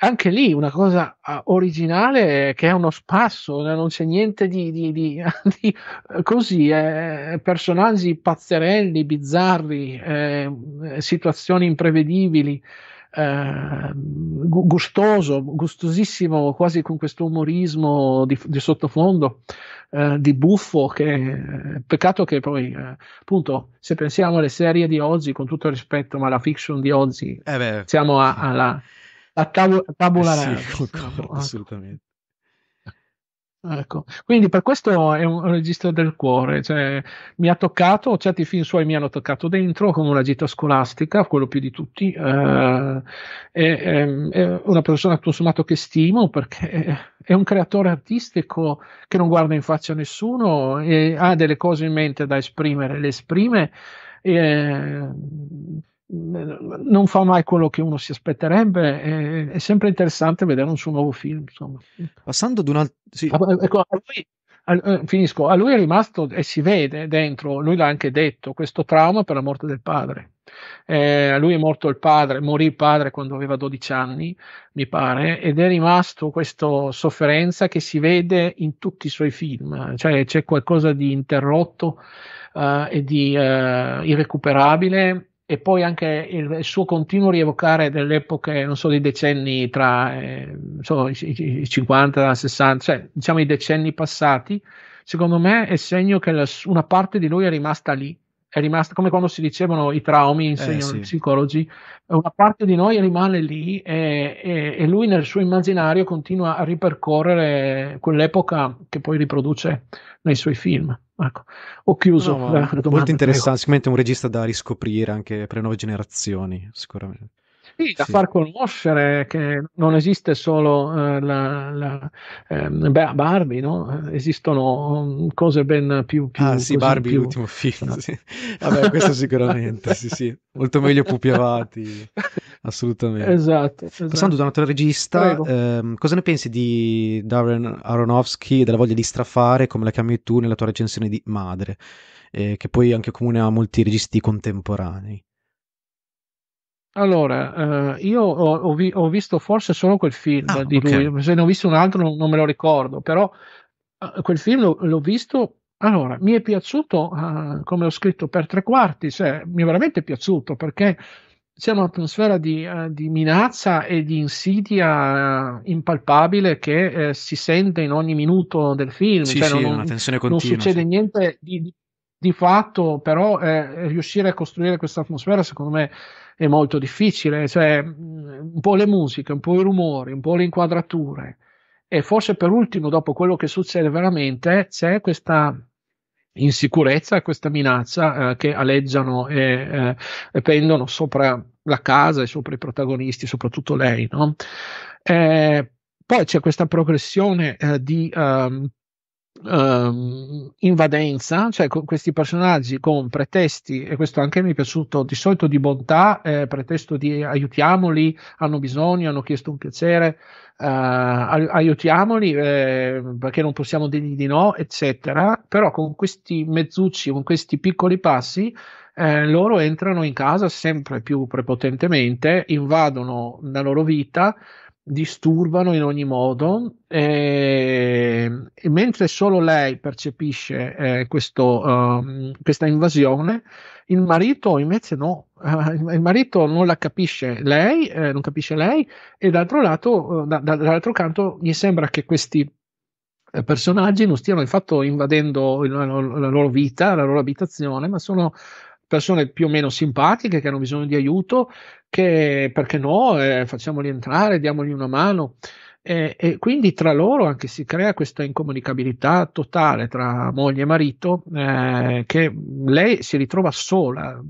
anche lì una cosa ah, originale che è uno spasso, eh, non c'è niente di, di, di, di eh, così, eh, eh, personaggi pazzerelli, bizzarri, eh, situazioni imprevedibili, eh, gustoso, gustosissimo, quasi con questo umorismo di, sottofondo, di buffo, che peccato che poi, appunto, se pensiamo alle serie di oggi, con tutto il rispetto, ma alla fiction di oggi, beh, siamo a, alla... Sì la tavo- tavola sì, rasa. Concordo, diciamo, ecco. assolutamente. Ecco. Quindi per questo è un registro del cuore, cioè, mi ha toccato, certi film suoi mi hanno toccato dentro come una gita scolastica, quello più di tutti, eh, è, ehm, è, una persona consumato che stimo perché è un creatore artistico che non guarda in faccia a nessuno e ha delle cose in mente da esprimere, le esprime. E, non fa mai quello che uno si aspetterebbe. È, è sempre interessante vedere un suo nuovo film. Insomma. Passando ad un altro. Sì. Ah, ecco, a lui, a, eh, finisco. A lui è rimasto e si vede dentro, lui l'ha anche detto, questo trauma per la morte del padre. Eh, a lui è morto il padre, morì il padre quando aveva 12 anni, mi pare, ed è rimasto questa sofferenza che si vede in tutti i suoi film, cioè c'è qualcosa di interrotto uh, e di uh, irrecuperabile e poi anche il, il suo continuo rievocare delle epoche, non so, dei decenni tra eh, so, i, i 50 e 60, cioè diciamo i decenni passati, secondo me è segno che la, una parte di lui è rimasta lì è rimasta come quando si dicevano i traumi in eh, sì. psicologi, una parte di noi rimane lì e, e, e, lui nel suo immaginario continua a ripercorrere quell'epoca che poi riproduce nei suoi film. Ecco. Ho chiuso. No, la, la molto interessante, sicuramente un regista da riscoprire anche per le nuove generazioni, sicuramente sì, da sì. far conoscere che non esiste solo eh, la, la eh, Barbie, no? Eh, esistono mm, cose ben più... più ah sì, Barbie più... l'ultimo film, sì. Vabbè, questo sicuramente, sì sì, molto meglio pupi avati, assolutamente. Esatto. esatto. Passando da esatto. un altro regista, ehm, cosa ne pensi di Darren Aronofsky e della voglia di strafare, come la chiami tu nella tua recensione di Madre, eh, che poi è anche comune a molti registi contemporanei? Allora, eh, io ho, ho, vi, ho, visto forse solo quel film ah, di okay. lui, se ne ho visto un altro non, non me lo ricordo, però eh, quel film lo, l'ho visto allora, mi è piaciuto, uh, come ho scritto, per tre quarti, cioè, mi è veramente piaciuto perché c'è un'atmosfera di, uh, di minaccia e di insidia uh, impalpabile che eh, si sente in ogni minuto del film. Sì, cioè, sì, non, continua, non, succede sì. niente di, di, fatto, però riuscire a costruire questa atmosfera, secondo me, è molto difficile, cioè mm, un po' le musiche, un po' i rumori, un po' le inquadrature e forse per ultimo, dopo quello che succede veramente, c'è questa insicurezza, questa minaccia eh, che aleggiano e, eh, e, pendono sopra la casa e sopra i protagonisti, soprattutto lei. No? Eh, poi c'è questa progressione eh, di... Um, um, invadenza, cioè con questi personaggi con pretesti, e questo anche mi è piaciuto, di solito di bontà, eh, pretesto di aiutiamoli, hanno bisogno, hanno chiesto un piacere, eh, aiutiamoli eh, perché non possiamo dirgli di no, eccetera, però con questi mezzucci, con questi piccoli passi, eh, loro entrano in casa sempre più prepotentemente, invadono la loro vita disturbano in ogni modo e, ehm, e mentre solo lei percepisce eh, questo, um, questa invasione il marito invece no uh, il marito non la capisce lei eh, non capisce lei e d'altro lato uh, da, da, dall'altro canto mi sembra che questi eh, personaggi non stiano infatti fatto invadendo la loro vita, la loro abitazione, ma sono persone più o meno simpatiche che hanno bisogno di aiuto, che perché no, eh, facciamoli entrare, diamogli una mano. E, e, quindi tra loro anche si crea questa incomunicabilità totale tra moglie e marito, eh, che lei si ritrova sola,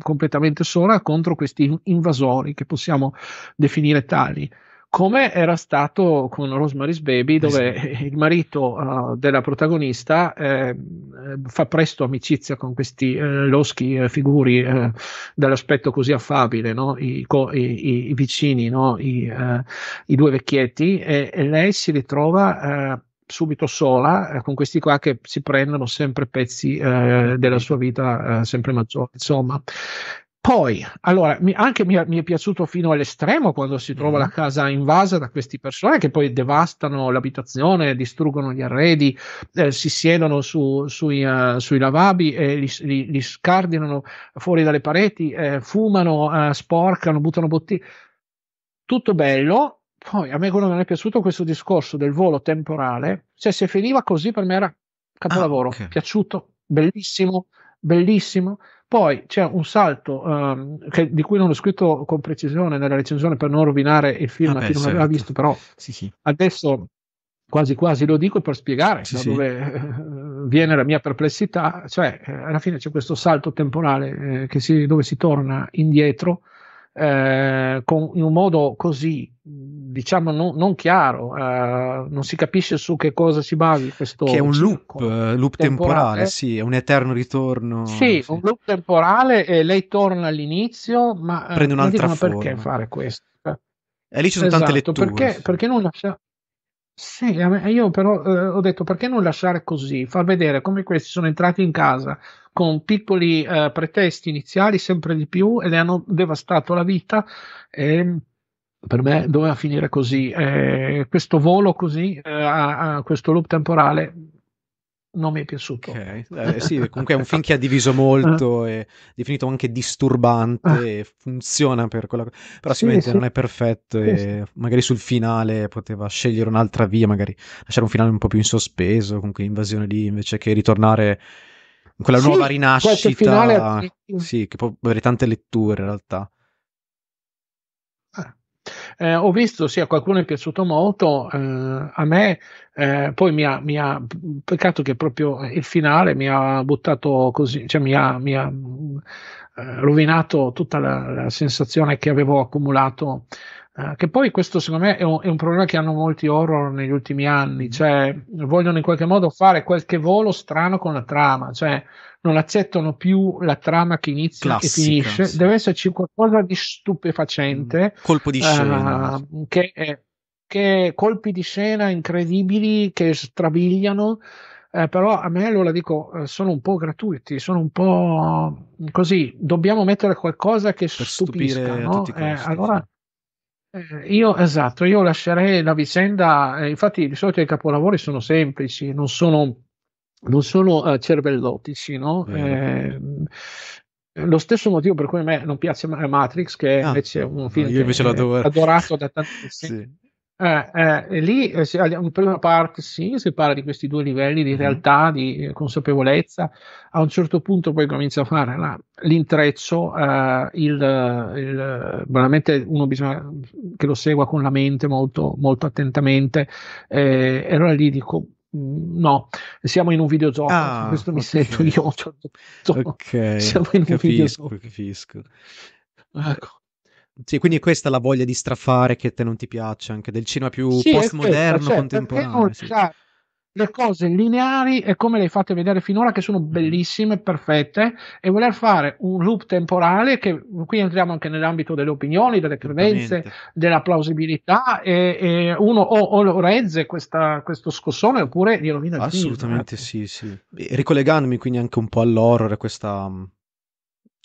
completamente sola contro questi invasori che possiamo definire tali come era stato con Rosemary's Baby, eh, dove il marito uh, della protagonista eh, eh, fa presto amicizia con questi eh, loschi eh, figuri dall'aspetto così affabile, no? I, co- i, i vicini, no? I, I, due vecchietti, e, e lei si ritrova subito sola eh, con questi qua che si prendono sempre pezzi eh, della sua vita eh, sempre maggiore insomma poi, allora, anche mi, mi, è piaciuto fino all'estremo quando si trova mm. la mm-hmm. casa invasa da queste persone che poi devastano l'abitazione, distruggono gli arredi, eh, si siedono su, sui, uh, sui, lavabi e li, li, li, scardinano fuori dalle pareti, eh, fumano, eh, sporcano, buttano bottiglie. Tutto bello. Poi a me quello non è piaciuto questo discorso del volo temporale. Cioè, se finiva così per me era ah, capolavoro, ah, okay. piaciuto, bellissimo, bellissimo. Poi c'è un salto um, che, di cui non ho scritto con precisione nella recensione per non rovinare il film ah a chi non aveva certo. visto, però sì, sì. adesso quasi quasi lo dico per spiegare sì, da dove eh, viene la mia perplessità, cioè eh, alla fine c'è questo salto temporale eh, si, dove si torna indietro eh, con, in un modo così, diciamo, no, non chiaro, eh, non si capisce su che cosa si basi questo. Che è un loop, eh, loop temporale. temporale, sì, è un eterno ritorno. Sì, sì, un loop temporale e lei torna all'inizio, ma eh, Prende un'altra non dicono forma. perché fare questo. E lì ci sono esatto, tante letture. Perché, perché non lascia... Sì, io però eh, ho detto perché non lasciare così, far vedere come questi sono entrati in casa con piccoli eh, pretesti iniziali sempre di più e le hanno devastato la vita. E per me doveva finire così. Eh, questo volo così, eh, a, a questo loop temporale, non mi è piaciuto. Okay. Eh, sì, comunque è un film che ha diviso molto, è definito anche disturbante, ah. funziona per quella cosa, però sì, sicuramente sì. non è perfetto e magari sul finale poteva scegliere un'altra via, magari lasciare un finale un po' più in sospeso, con quell'invasione lì invece che ritornare in quella nuova rinascita, finale... sì, che può avere tante letture in realtà. Eh, ho visto, sì, a qualcuno è piaciuto molto, eh, a me eh, poi mi ha, mi ha, peccato che proprio il finale mi ha buttato così, cioè mi ha, mi ha eh, rovinato tutta la, la, sensazione che avevo accumulato Ah, che poi questo secondo me è un, è un, problema che hanno molti horror negli ultimi anni, mm. cioè vogliono in qualche modo fare qualche volo strano con la trama, cioè non accettano più la trama che inizia Classica, e finisce, sì. deve esserci qualcosa di stupefacente, mm. colpo di scena, uh, che, è, che colpi di scena incredibili che strabigliano. Eh, però a me allora dico eh, sono un po' gratuiti, sono un po' così, dobbiamo mettere qualcosa che per stupisca, no? eh, allora eh, io esatto, io lascerei la vicenda, eh, infatti di solito i capolavori sono semplici, non sono, non sono uh, cervellotici, no? Eh, lo stesso motivo per cui a me non piace Matrix, che ah, invece è un film no, che adorato da tantissimi. sì. Eh, eh, lì, eh, in prima parte, sì, si parla di questi due livelli di mhm. realtà, di eh, consapevolezza. A un certo punto poi comincia a fare la, l'intreccio, eh, il, il, veramente uno bisogna che lo segua con la mente molto, molto attentamente. Eh, e allora lì dico, mm, no, siamo in un videogioco. Ah, questo mi okay. sento io. Certo ok, siamo in capisco, un videogioco. Capisco. Ecco. Sì, quindi questa è la voglia di strafare che te non ti piace, anche del cinema più sì, postmoderno, questa, cioè, contemporaneo. Sì. Le cose lineari e come le hai fatte vedere finora, che sono bellissime, perfette, e voler fare un loop temporale, che qui entriamo anche nell'ambito delle opinioni, delle credenze, della plausibilità, e, e uno o, o lo rezze questo scossone oppure gli rovina il Assolutamente film, ecco. sì, sì. E ricollegandomi quindi anche un po' all'horror, questa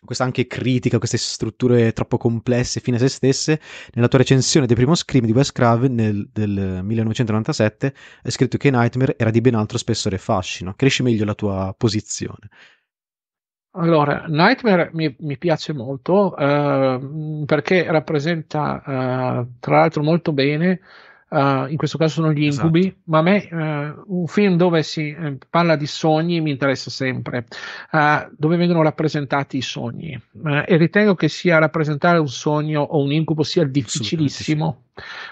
questa anche critica, queste strutture troppo complesse fine a se stesse, nella tua recensione del primo Scream di Wes Craven del 1997 hai scritto che Nightmare era di ben altro spessore e fascino. Cresci meglio la tua posizione. Allora, Nightmare mi, mi piace molto eh, perché rappresenta eh, tra l'altro molto bene Uh, in questo caso sono gli esatto. incubi, esatto. ma a me uh, un film dove si uh, parla di sogni mi interessa sempre, dove vengono rappresentati i sogni e ritengo che sia rappresentare un sogno o un incubo sia difficilissimo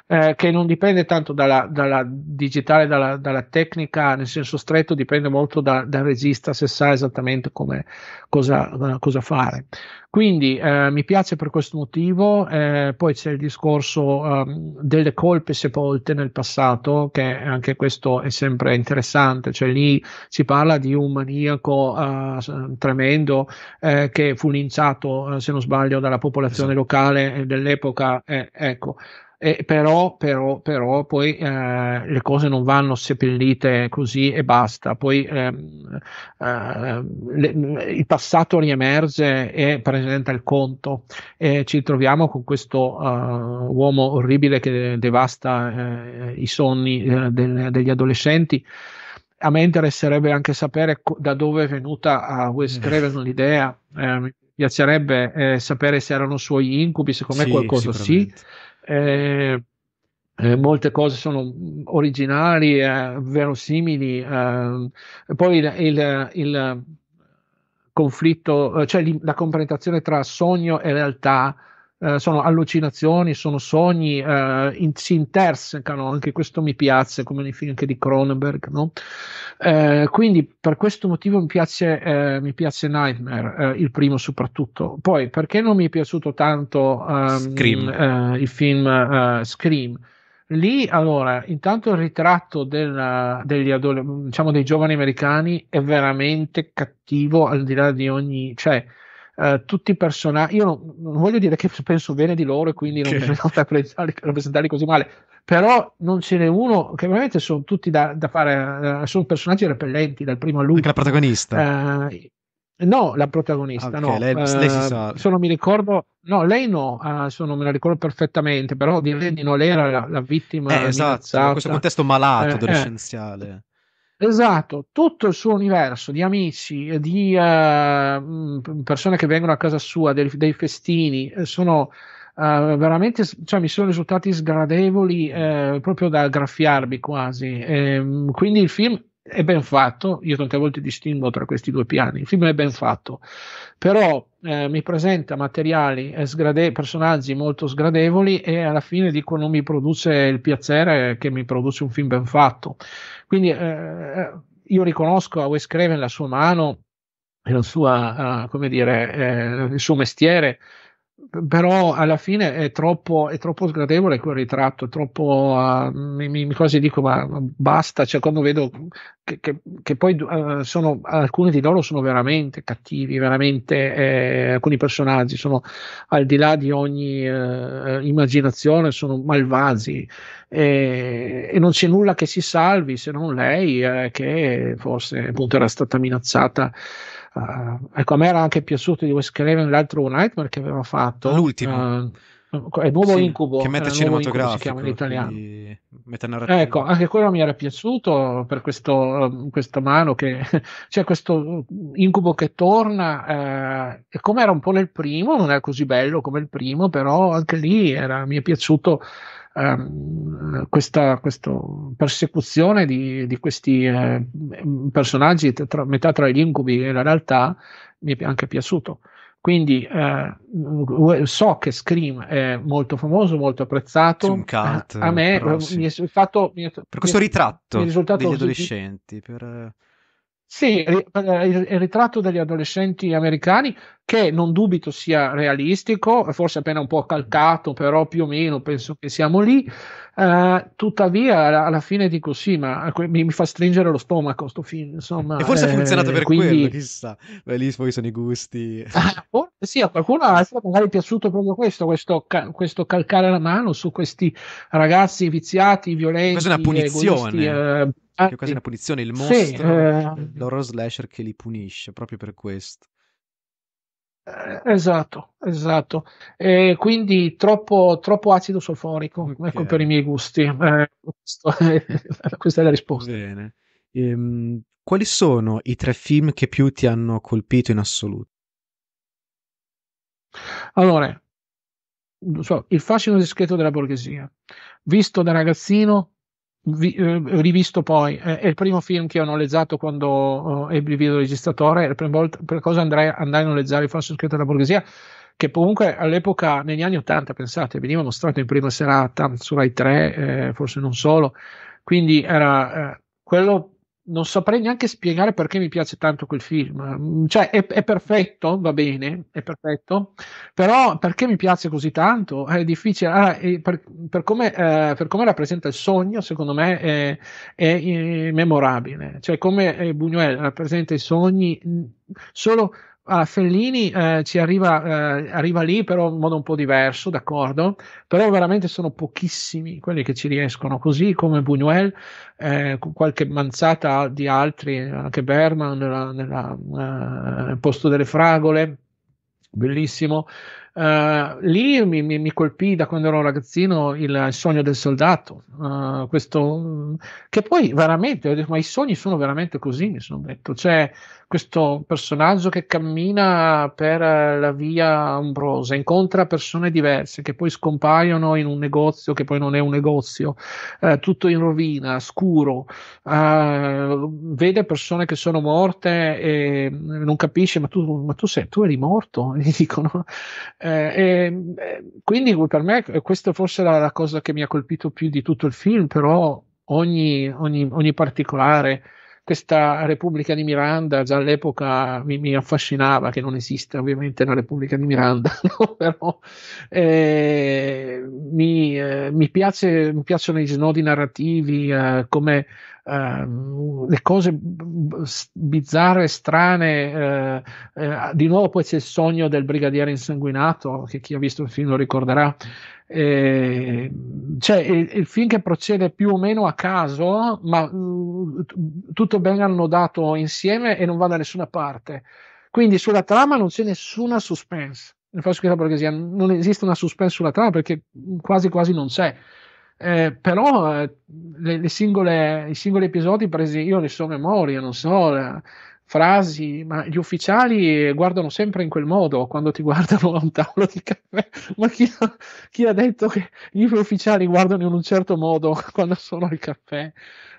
eh, che non dipende tanto dalla, dalla digitale, dalla, dalla, tecnica, nel senso stretto, dipende molto da, dal regista se sa esattamente come, cosa, eh, cosa fare. Quindi eh, mi piace per questo motivo, eh, poi c'è il discorso um, delle colpe sepolte nel passato, che anche questo è sempre interessante, cioè lì si parla di un maniaco uh, tremendo eh, che fu linciato, eh, se non sbaglio, dalla popolazione esatto. locale dell'epoca. ecco eh, però, però, però, poi eh, le cose non vanno seppellite così e basta, poi ehm, eh, le, il passato riemerge e presenta il conto e ci troviamo con questo uh, uomo orribile che devasta eh, i sogni eh, del, degli adolescenti a me interesserebbe anche sapere co- da dove è venuta a Wes mm. Craven l'idea. Eh, mi piacerebbe eh, sapere se erano suoi incubi, secondo sì, me qualcosa sì eh, eh, molte cose sono originali, eh, verosimili, eh, poi il, il, il conflitto, eh, cioè la confrontazione tra sogno e realtà eh, sono allucinazioni, sono sogni, eh, in, si intersecano, anche questo mi piace, come nei film anche di Cronenberg, no? eh, quindi per questo motivo mi piace, eh, mi piace Nightmare, eh, il primo soprattutto. Poi, perché non mi è piaciuto tanto um, il film Scream? Lì, allora, intanto il ritratto del, degli adolescenti, diciamo dei giovani americani è veramente cattivo, al di là di ogni... Cioè, eh, tutti i personaggi, io non, non, voglio dire che penso bene di loro e quindi non bisogna rappresentarli così male, però non ce n'è uno che veramente sono tutti da, da fare, eh, sono personaggi repellenti dal primo all'ultimo. Anche la protagonista. Eh, No, la protagonista, okay, no. Lei, lei si eh, sa. Uh, mi ricordo, no, lei no, uh, eh, sono, me la ricordo perfettamente, però direi di no, lei era la, la vittima. Eh, esatto, in questo contesto malato, eh, adolescenziale. Esatto, tutto il suo universo di amici, di uh, persone che vengono a casa sua, dei, dei festini, eh, sono uh, veramente, cioè, mi sono risultati sgradevoli uh, proprio da graffiarmi quasi. E, ehm, quindi il film è ben fatto, io tante volte distingo tra questi due piani, il film è ben fatto, però eh, mi presenta materiali e sgrade- personaggi molto sgradevoli e alla fine dico non mi produce il piacere che mi produce un film ben fatto. Quindi eh, eh io riconosco a Wes Craven la sua mano, la sua, uh, come dire, eh, il suo mestiere, però alla fine è troppo, è troppo sgradevole quel ritratto, troppo, uh, mi, mi, quasi dico ma basta, cioè quando vedo che, che, che poi uh, sono, alcuni di loro sono veramente cattivi, veramente eh, alcuni personaggi sono al di là di ogni eh, immaginazione, sono malvagi eh, e non c'è nulla che si salvi se non lei eh, che forse appunto era stata minacciata Uh, ecco, a me era anche piaciuto di Wes Craven l'altro Nightmare che aveva fatto. L'ultimo. Uh, il nuovo sì, incubo. Che mette cinematografico. Si chiama in italiano. Ecco, anche quello mi era piaciuto per questo, questa mano che... cioè questo incubo che torna, eh, e come era un po' nel primo, non è così bello come il primo, però anche lì era, mi è piaciuto ehm, questa persecuzione di, di questi eh, personaggi, tra, metà tra gli incubi e la realtà, mi è anche piaciuto. Quindi eh, so che Scream è molto famoso, molto apprezzato. Cat, a me però, sì. mi, è fatto, mi è, per questo mi è, ritratto mi è degli così, adolescenti. Per sì, eh, il ritratto degli adolescenti americani, che non dubito sia realistico, forse appena un po' calcato, però più o meno penso che siamo lì. Uh, tuttavia, alla fine dico sì, ma mi, fa stringere lo stomaco questo film. Insomma, e forse ha eh, funzionato per quindi... quello, chissà. Beh, lì poi sono i gusti. Ah, eh sì, a qualcuno magari è piaciuto proprio questo, questo, questo, calcare la mano su questi ragazzi viziati, violenti. Questa è una punizione. Egoisti, eh, che quasi una punizione, il mostro, sì, eh, l'horror slasher che li punisce, proprio per questo. Eh, esatto, esatto. E eh, quindi troppo, troppo acido solforico, okay. ecco per i miei gusti. Eh, è, questa è la risposta. Bene. Ehm, quali sono i tre film che più ti hanno colpito in assoluto? Allora, so, il fascino discreto della borghesia, visto da ragazzino, vi, eh, rivisto poi, eh, è il primo film che ho noleggiato quando eh, ebbi il videoregistratore, è la prima volta per cosa andrei, andai a noleggiare il fascino discreto della borghesia, che comunque all'epoca, negli anni 80, pensate, veniva mostrato in prima serata su Rai 3, eh, forse non solo, quindi era eh, quello non saprei neanche spiegare perché mi piace tanto quel film. Cioè, è, è, perfetto, va bene, è perfetto, però perché mi piace così tanto? È difficile. Ah, è per, per, come, eh, per, come, rappresenta il sogno, secondo me, è, è memorabile. Cioè, come eh, Buñuel rappresenta i sogni solo Ah, Fellini eh, ci arriva, eh, arriva, lì però in modo un po' diverso, d'accordo? Però veramente sono pochissimi quelli che ci riescono, così come Buñuel, eh, qualche manzata di altri, anche Berman eh, nel posto delle fragole, bellissimo. Uh, lì mi, mi, mi, colpì da quando ero ragazzino il, il sogno del soldato, uh, questo, che poi veramente, ho detto, ma i sogni sono veramente così, mi sono detto, c'è cioè, questo personaggio che cammina per la via ombrosa, incontra persone diverse che poi scompaiono in un negozio che poi non è un negozio, uh, tutto in rovina, scuro, vede persone che sono morte e non capisce, ma tu, ma tu sei, tu eri morto? gli dicono eh, eh, quindi per me eh, questa forse è la, la, cosa che mi ha colpito più di tutto il film, però ogni, ogni, ogni particolare, questa Repubblica di Miranda già all'epoca mi, mi, affascinava, che non esiste ovviamente la Repubblica di Miranda, no? però eh, mi, eh, mi, piace, mi, piacciono i snodi narrativi, eh, come Ehm, le cose bizzarre, strane. Uh, uh, di nuovo poi c'è il sogno del brigadiere insanguinato, che chi ha visto il film lo ricorderà. Eh, cioè il, il, film che procede più o meno a caso, ma mm, tutto ben annodato insieme e non va da nessuna parte. Quindi sulla trama non c'è nessuna suspense. Non esiste una suspense sulla trama perché mm, quasi quasi non c'è. Eh, però eh, le, le singole, i singoli episodi presi io ne so memoria, non so eh, frasi, ma gli ufficiali guardano sempre in quel modo quando ti guardano a un tavolo di caffè. Ma chi, chi ha detto che gli ufficiali guardano in un certo modo quando sono al caffè?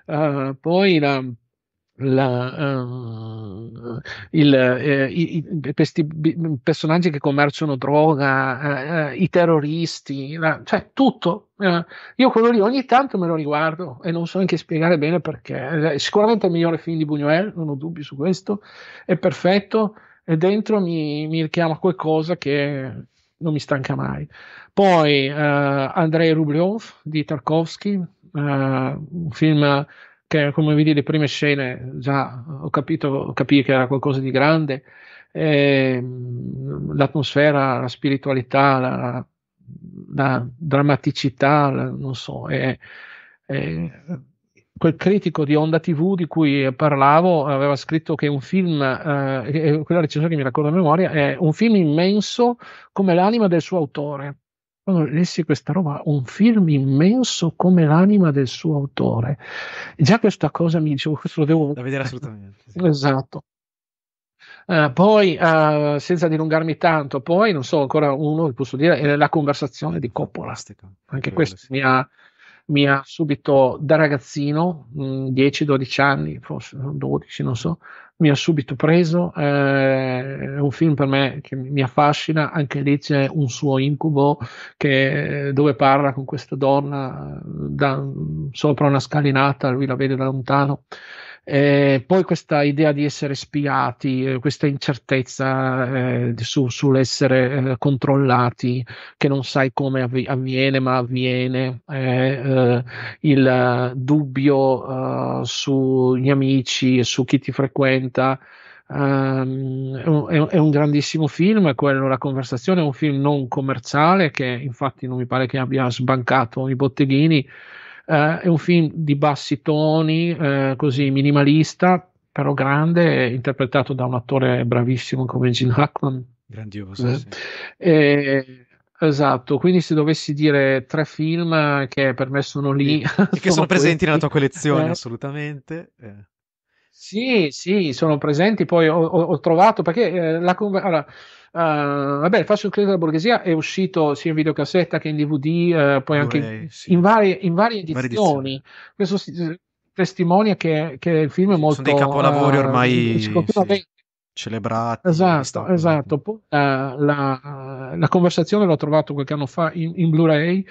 Uh, poi la la, uh, il, eh, i, i, questi b- personaggi che commerciano droga, eh, eh, i terroristi, la, cioè tutto. Eh, io quello lì ogni tanto me lo riguardo e non so neanche spiegare bene perché. È Sicuramente è il migliore film di Buñuel, non ho dubbi su questo, è perfetto e dentro mi, mi richiama qualcosa che non mi stanca mai. Poi eh, Andrei Rublev di Tarkovsky, eh, un film che come vedi le prime scene già ho capito, capì che era qualcosa di grande, eh, l'atmosfera, la spiritualità, la, la drammaticità, la, non so, eh, eh, quel critico di Onda TV di cui parlavo aveva scritto che un film, eh, quella recensione che mi raccordo a memoria, è un film immenso come l'anima del suo autore quando lessi questa roba, un film immenso come l'anima del suo autore. già questa cosa mi dicevo, questo lo devo... Da vedere assolutamente. Sì. Esatto. Uh, poi, uh, senza dilungarmi tanto, poi, non so, ancora uno posso dire, è la conversazione di Coppola. Anche Bello, questo sì. mi ha mi ha subito da ragazzino, 10-12 mm, anni, forse 12, non so, mi ha subito preso. Eh, è un film per me che mi affascina, anche lì c'è un suo incubo che, dove parla con questa donna eh, da, sopra una scalinata, lui la vede da lontano. Eh, poi questa idea di essere spiati, eh, questa incertezza eh, su, sull'essere eh, controllati, che non sai come avvi- avviene, ma avviene, eh, il dubbio sugli amici e su chi ti frequenta. Um, è, un, è, un, grandissimo film, quello La conversazione è un film non commerciale che infatti non mi pare che abbia sbancato i botteghini, eh, è un film di bassi toni, eh, così minimalista, però grande, interpretato da un attore bravissimo come Gene Hackman. Grandioso. Eh. Sì. E, esatto, quindi se dovessi dire tre film che per me sono lì... E, sono che sono presenti nella tua collezione, eh. assolutamente. Eh. Sì, sì, sono presenti, poi ho, ho trovato, perché eh, la... Allora, Uh, vabbè, il falso credito della borghesia è uscito sia in videocassetta che in DVD, uh, eh, poi anche Beh, sì. in, varie, in, varie, edizioni. Varie Questo si, testimonia che, che, il film è molto... Sono dei capolavori eh, ormai... Sì celebrati. Esatto, esatto. Poi, uh, la, la, conversazione l'ho trovato qualche anno fa in, in Blu-ray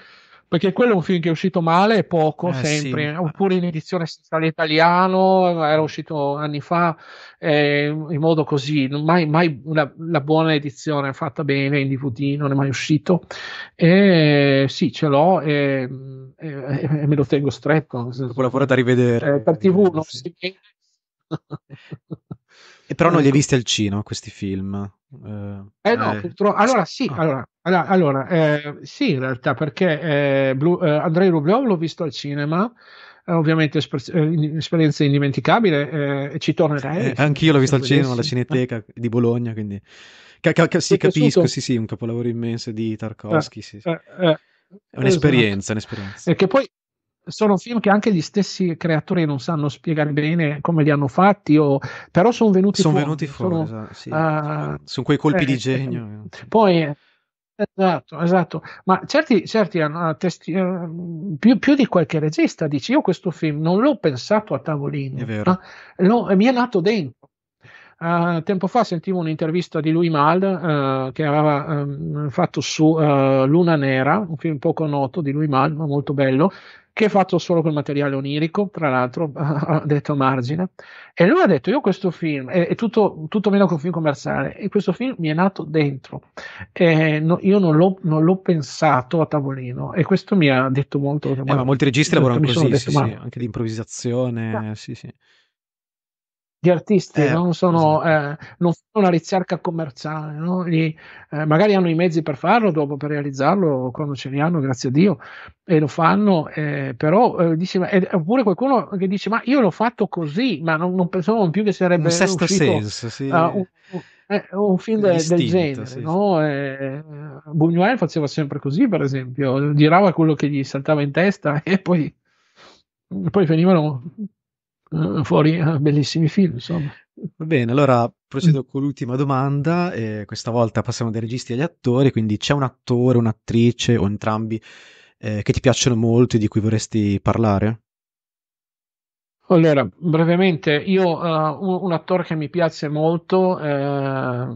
perché quello è un film che è uscito male e poco eh, sempre, sì. oppure in edizione senza italiano, era uscito anni fa eh, in modo così, mai, mai una, la buona edizione fatta bene in DVD non è mai uscito. E, sì, ce l'ho e, e, e me lo tengo stretto. Dopo la a rivedere. Eh, per TV non sì. si vede. E però non li hai ecco. visti al cinema questi film? Eh, eh no, eh. purtroppo. Allora sì, ah. allora, allora, eh, sì in realtà perché eh, Blu, eh, Andrei Rublev l'ho visto al cinema, eh, ovviamente un'esperienza esperienza indimenticabile e ci tornerei. anch'io l'ho visto al cinema, alla Cineteca di Bologna, quindi ca- ca- ca- sì, capisco, sì sì, un capolavoro immenso di Tarkovsky, sì, sì. È un'esperienza, esatto. un'esperienza. E che poi sono film che anche gli stessi creatori non sanno spiegare bene come li hanno fatti, o... però sono venuti sono fuori. Venuti fuori sono, esatto, sì, uh, ah, sono quei colpi eh, di genio. Poi, Esatto, esatto, ma certi, certi hanno ah, testi, eh, più, più, di qualche regista dice io questo film non l'ho pensato a tavolino, è no? No, mi è nato dentro. Uh, tempo fa sentivo un'intervista di lui Mal uh, che aveva um, fatto su uh, Luna Nera, un film poco noto di lui Mal, ma molto bello, che è fatto solo con materiale onirico, tra l'altro, ha detto Margine. E lui ha detto, io questo film, è, è tutto, tutto, meno che un film commerciale, e questo film mi è nato dentro. No, io non l'ho, non l'ho, pensato a tavolino, e questo mi ha detto molto. Eh, ma molti registi lavorano così, detto, sì, ma... sì, anche di improvvisazione, ma... Esatto. sì, sì gli artisti eh, non, sono, esatto. eh, non fanno una ricerca commerciale, no? Gli, eh, magari hanno i mezzi per farlo dopo, per realizzarlo, quando ce li hanno, grazie a Dio, e lo fanno, eh, però eh, dice, oppure qualcuno che dice, ma io l'ho fatto così, ma non, non pensavo più che sarebbe... Un sesto uscito, senso, sì. Uh, un, un, un film de, del genere, sì, no? Eh, Buñuel faceva sempre così, per esempio, girava quello che gli saltava in testa e poi, poi finivano eh, fuori eh, bellissimi film, insomma. Va bene, allora procedo mm. con l'ultima domanda. Eh, questa volta passiamo dai registi agli attori. Quindi c'è un attore, un'attrice o entrambi eh, che ti piacciono molto e di cui vorresti parlare? Allora, brevemente, io uh, un, attore che mi piace molto eh,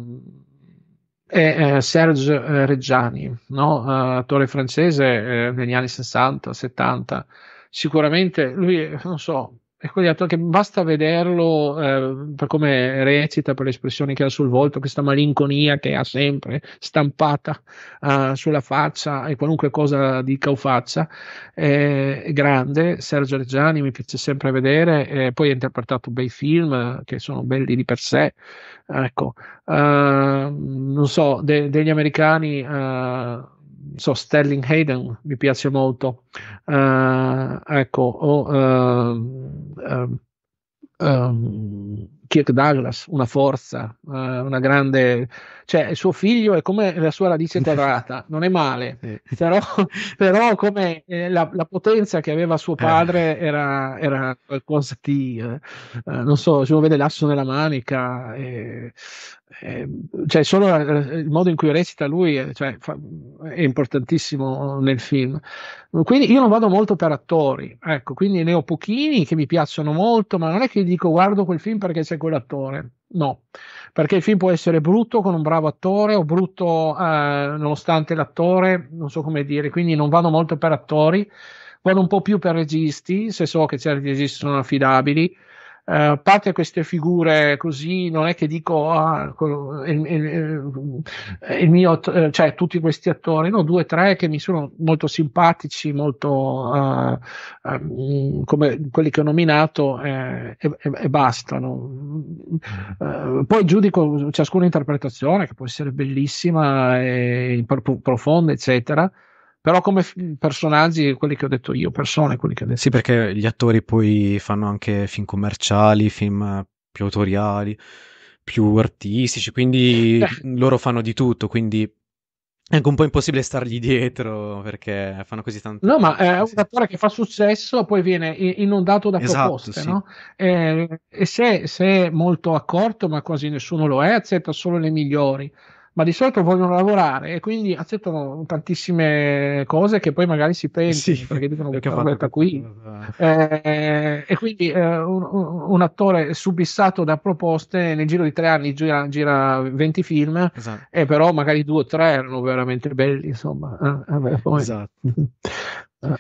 è Serge Reggiani, no? uh, attore francese negli anni 60-70. Sicuramente lui, non so, ecco quegli attori che basta vederlo eh, per come recita, per le espressioni che ha sul volto, questa malinconia che ha sempre stampata eh, sulla faccia e qualunque cosa dica o faccia. è grande, Sergio Reggiani mi piace sempre vedere, poi ha interpretato bei film che sono belli di per sé. Ecco, ah, non so, de- degli americani ah, so, Sterling Hayden mi piace molto. Uh, ecco, o uh, um, Kirk Douglas, una forza, eh, una grande cioè suo figlio è come la sua radice quadrata, non è male, sì. però, però come eh, la, la, potenza che aveva suo eh. padre eh. era, era, qualcosa di, eh, eh non so, ci vede l'asso nella manica, cioè solo eh, il modo in cui recita lui è, cioè, fa, è importantissimo nel film. Quindi io non vado molto per attori, ecco, quindi ne ho pochini che mi piacciono molto, ma non è che dico guardo quel film perché c'è quell'attore. No, perché il film può essere brutto con un bravo attore o brutto eh, nonostante l'attore, non so come dire, quindi non vanno molto per attori, vanno un po' più per registi, se so che certi registi sono affidabili, eh, parte queste figure così, non è che dico ah, eh, il, il, eh, il mio, cioè tutti questi attori, no, due o tre che mi sono molto simpatici, molto uh, come quelli che ho nominato eh, e, e, bastano. Uh, poi giudico ciascuna interpretazione che può essere bellissima, e profonda, eccetera però come f- personaggi, quelli che ho detto io, persone, quelli che ho detto. Sì, perché gli attori poi fanno anche film commerciali, film eh, più autoriali, più artistici, quindi eh. loro fanno di tutto, quindi è anche un po' impossibile stargli dietro perché fanno così tanto. No, ma è eh, un attore che fa successo, poi viene inondato da esatto, proposte. Sì. No? E, e se, se, è molto accorto, ma quasi nessuno lo è, accetta solo le migliori ma di solito vogliono lavorare e quindi accettano tantissime cose che poi magari si pentono sì, perché dicono che perché fatto qui. Eh, e quindi eh, un, un, attore subissato da proposte nel giro di tre anni gira, gira 20 film esatto. e però magari due o tre erano veramente belli, insomma. Ah, vabbè, poi... Esatto. Eh.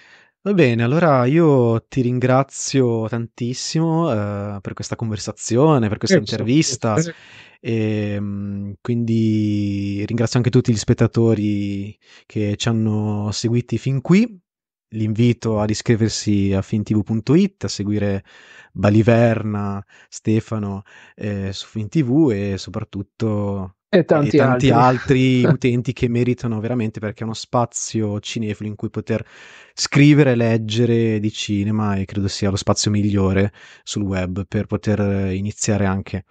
Va bene, allora io ti ringrazio tantissimo, ehm, per questa conversazione, per questa intervista, ehm, quindi ringrazio anche tutti gli spettatori che ci hanno seguiti fin qui. L'invito ad iscriversi a fintv.it, a seguire Baliverna, Stefano, eh, su FinTV e soprattutto e tanti, e tanti altri. altri utenti che meritano veramente perché è uno spazio cinefilo in cui poter scrivere, leggere di cinema e credo sia lo spazio migliore sul web per poter iniziare anche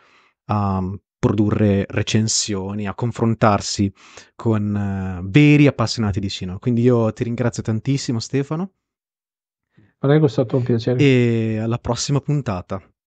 a mm, produrre recensioni, a confrontarsi con uh, veri appassionati di cinema. Quindi io ti ringrazio tantissimo Stefano. Prego, è stato un piacere. E alla prossima puntata.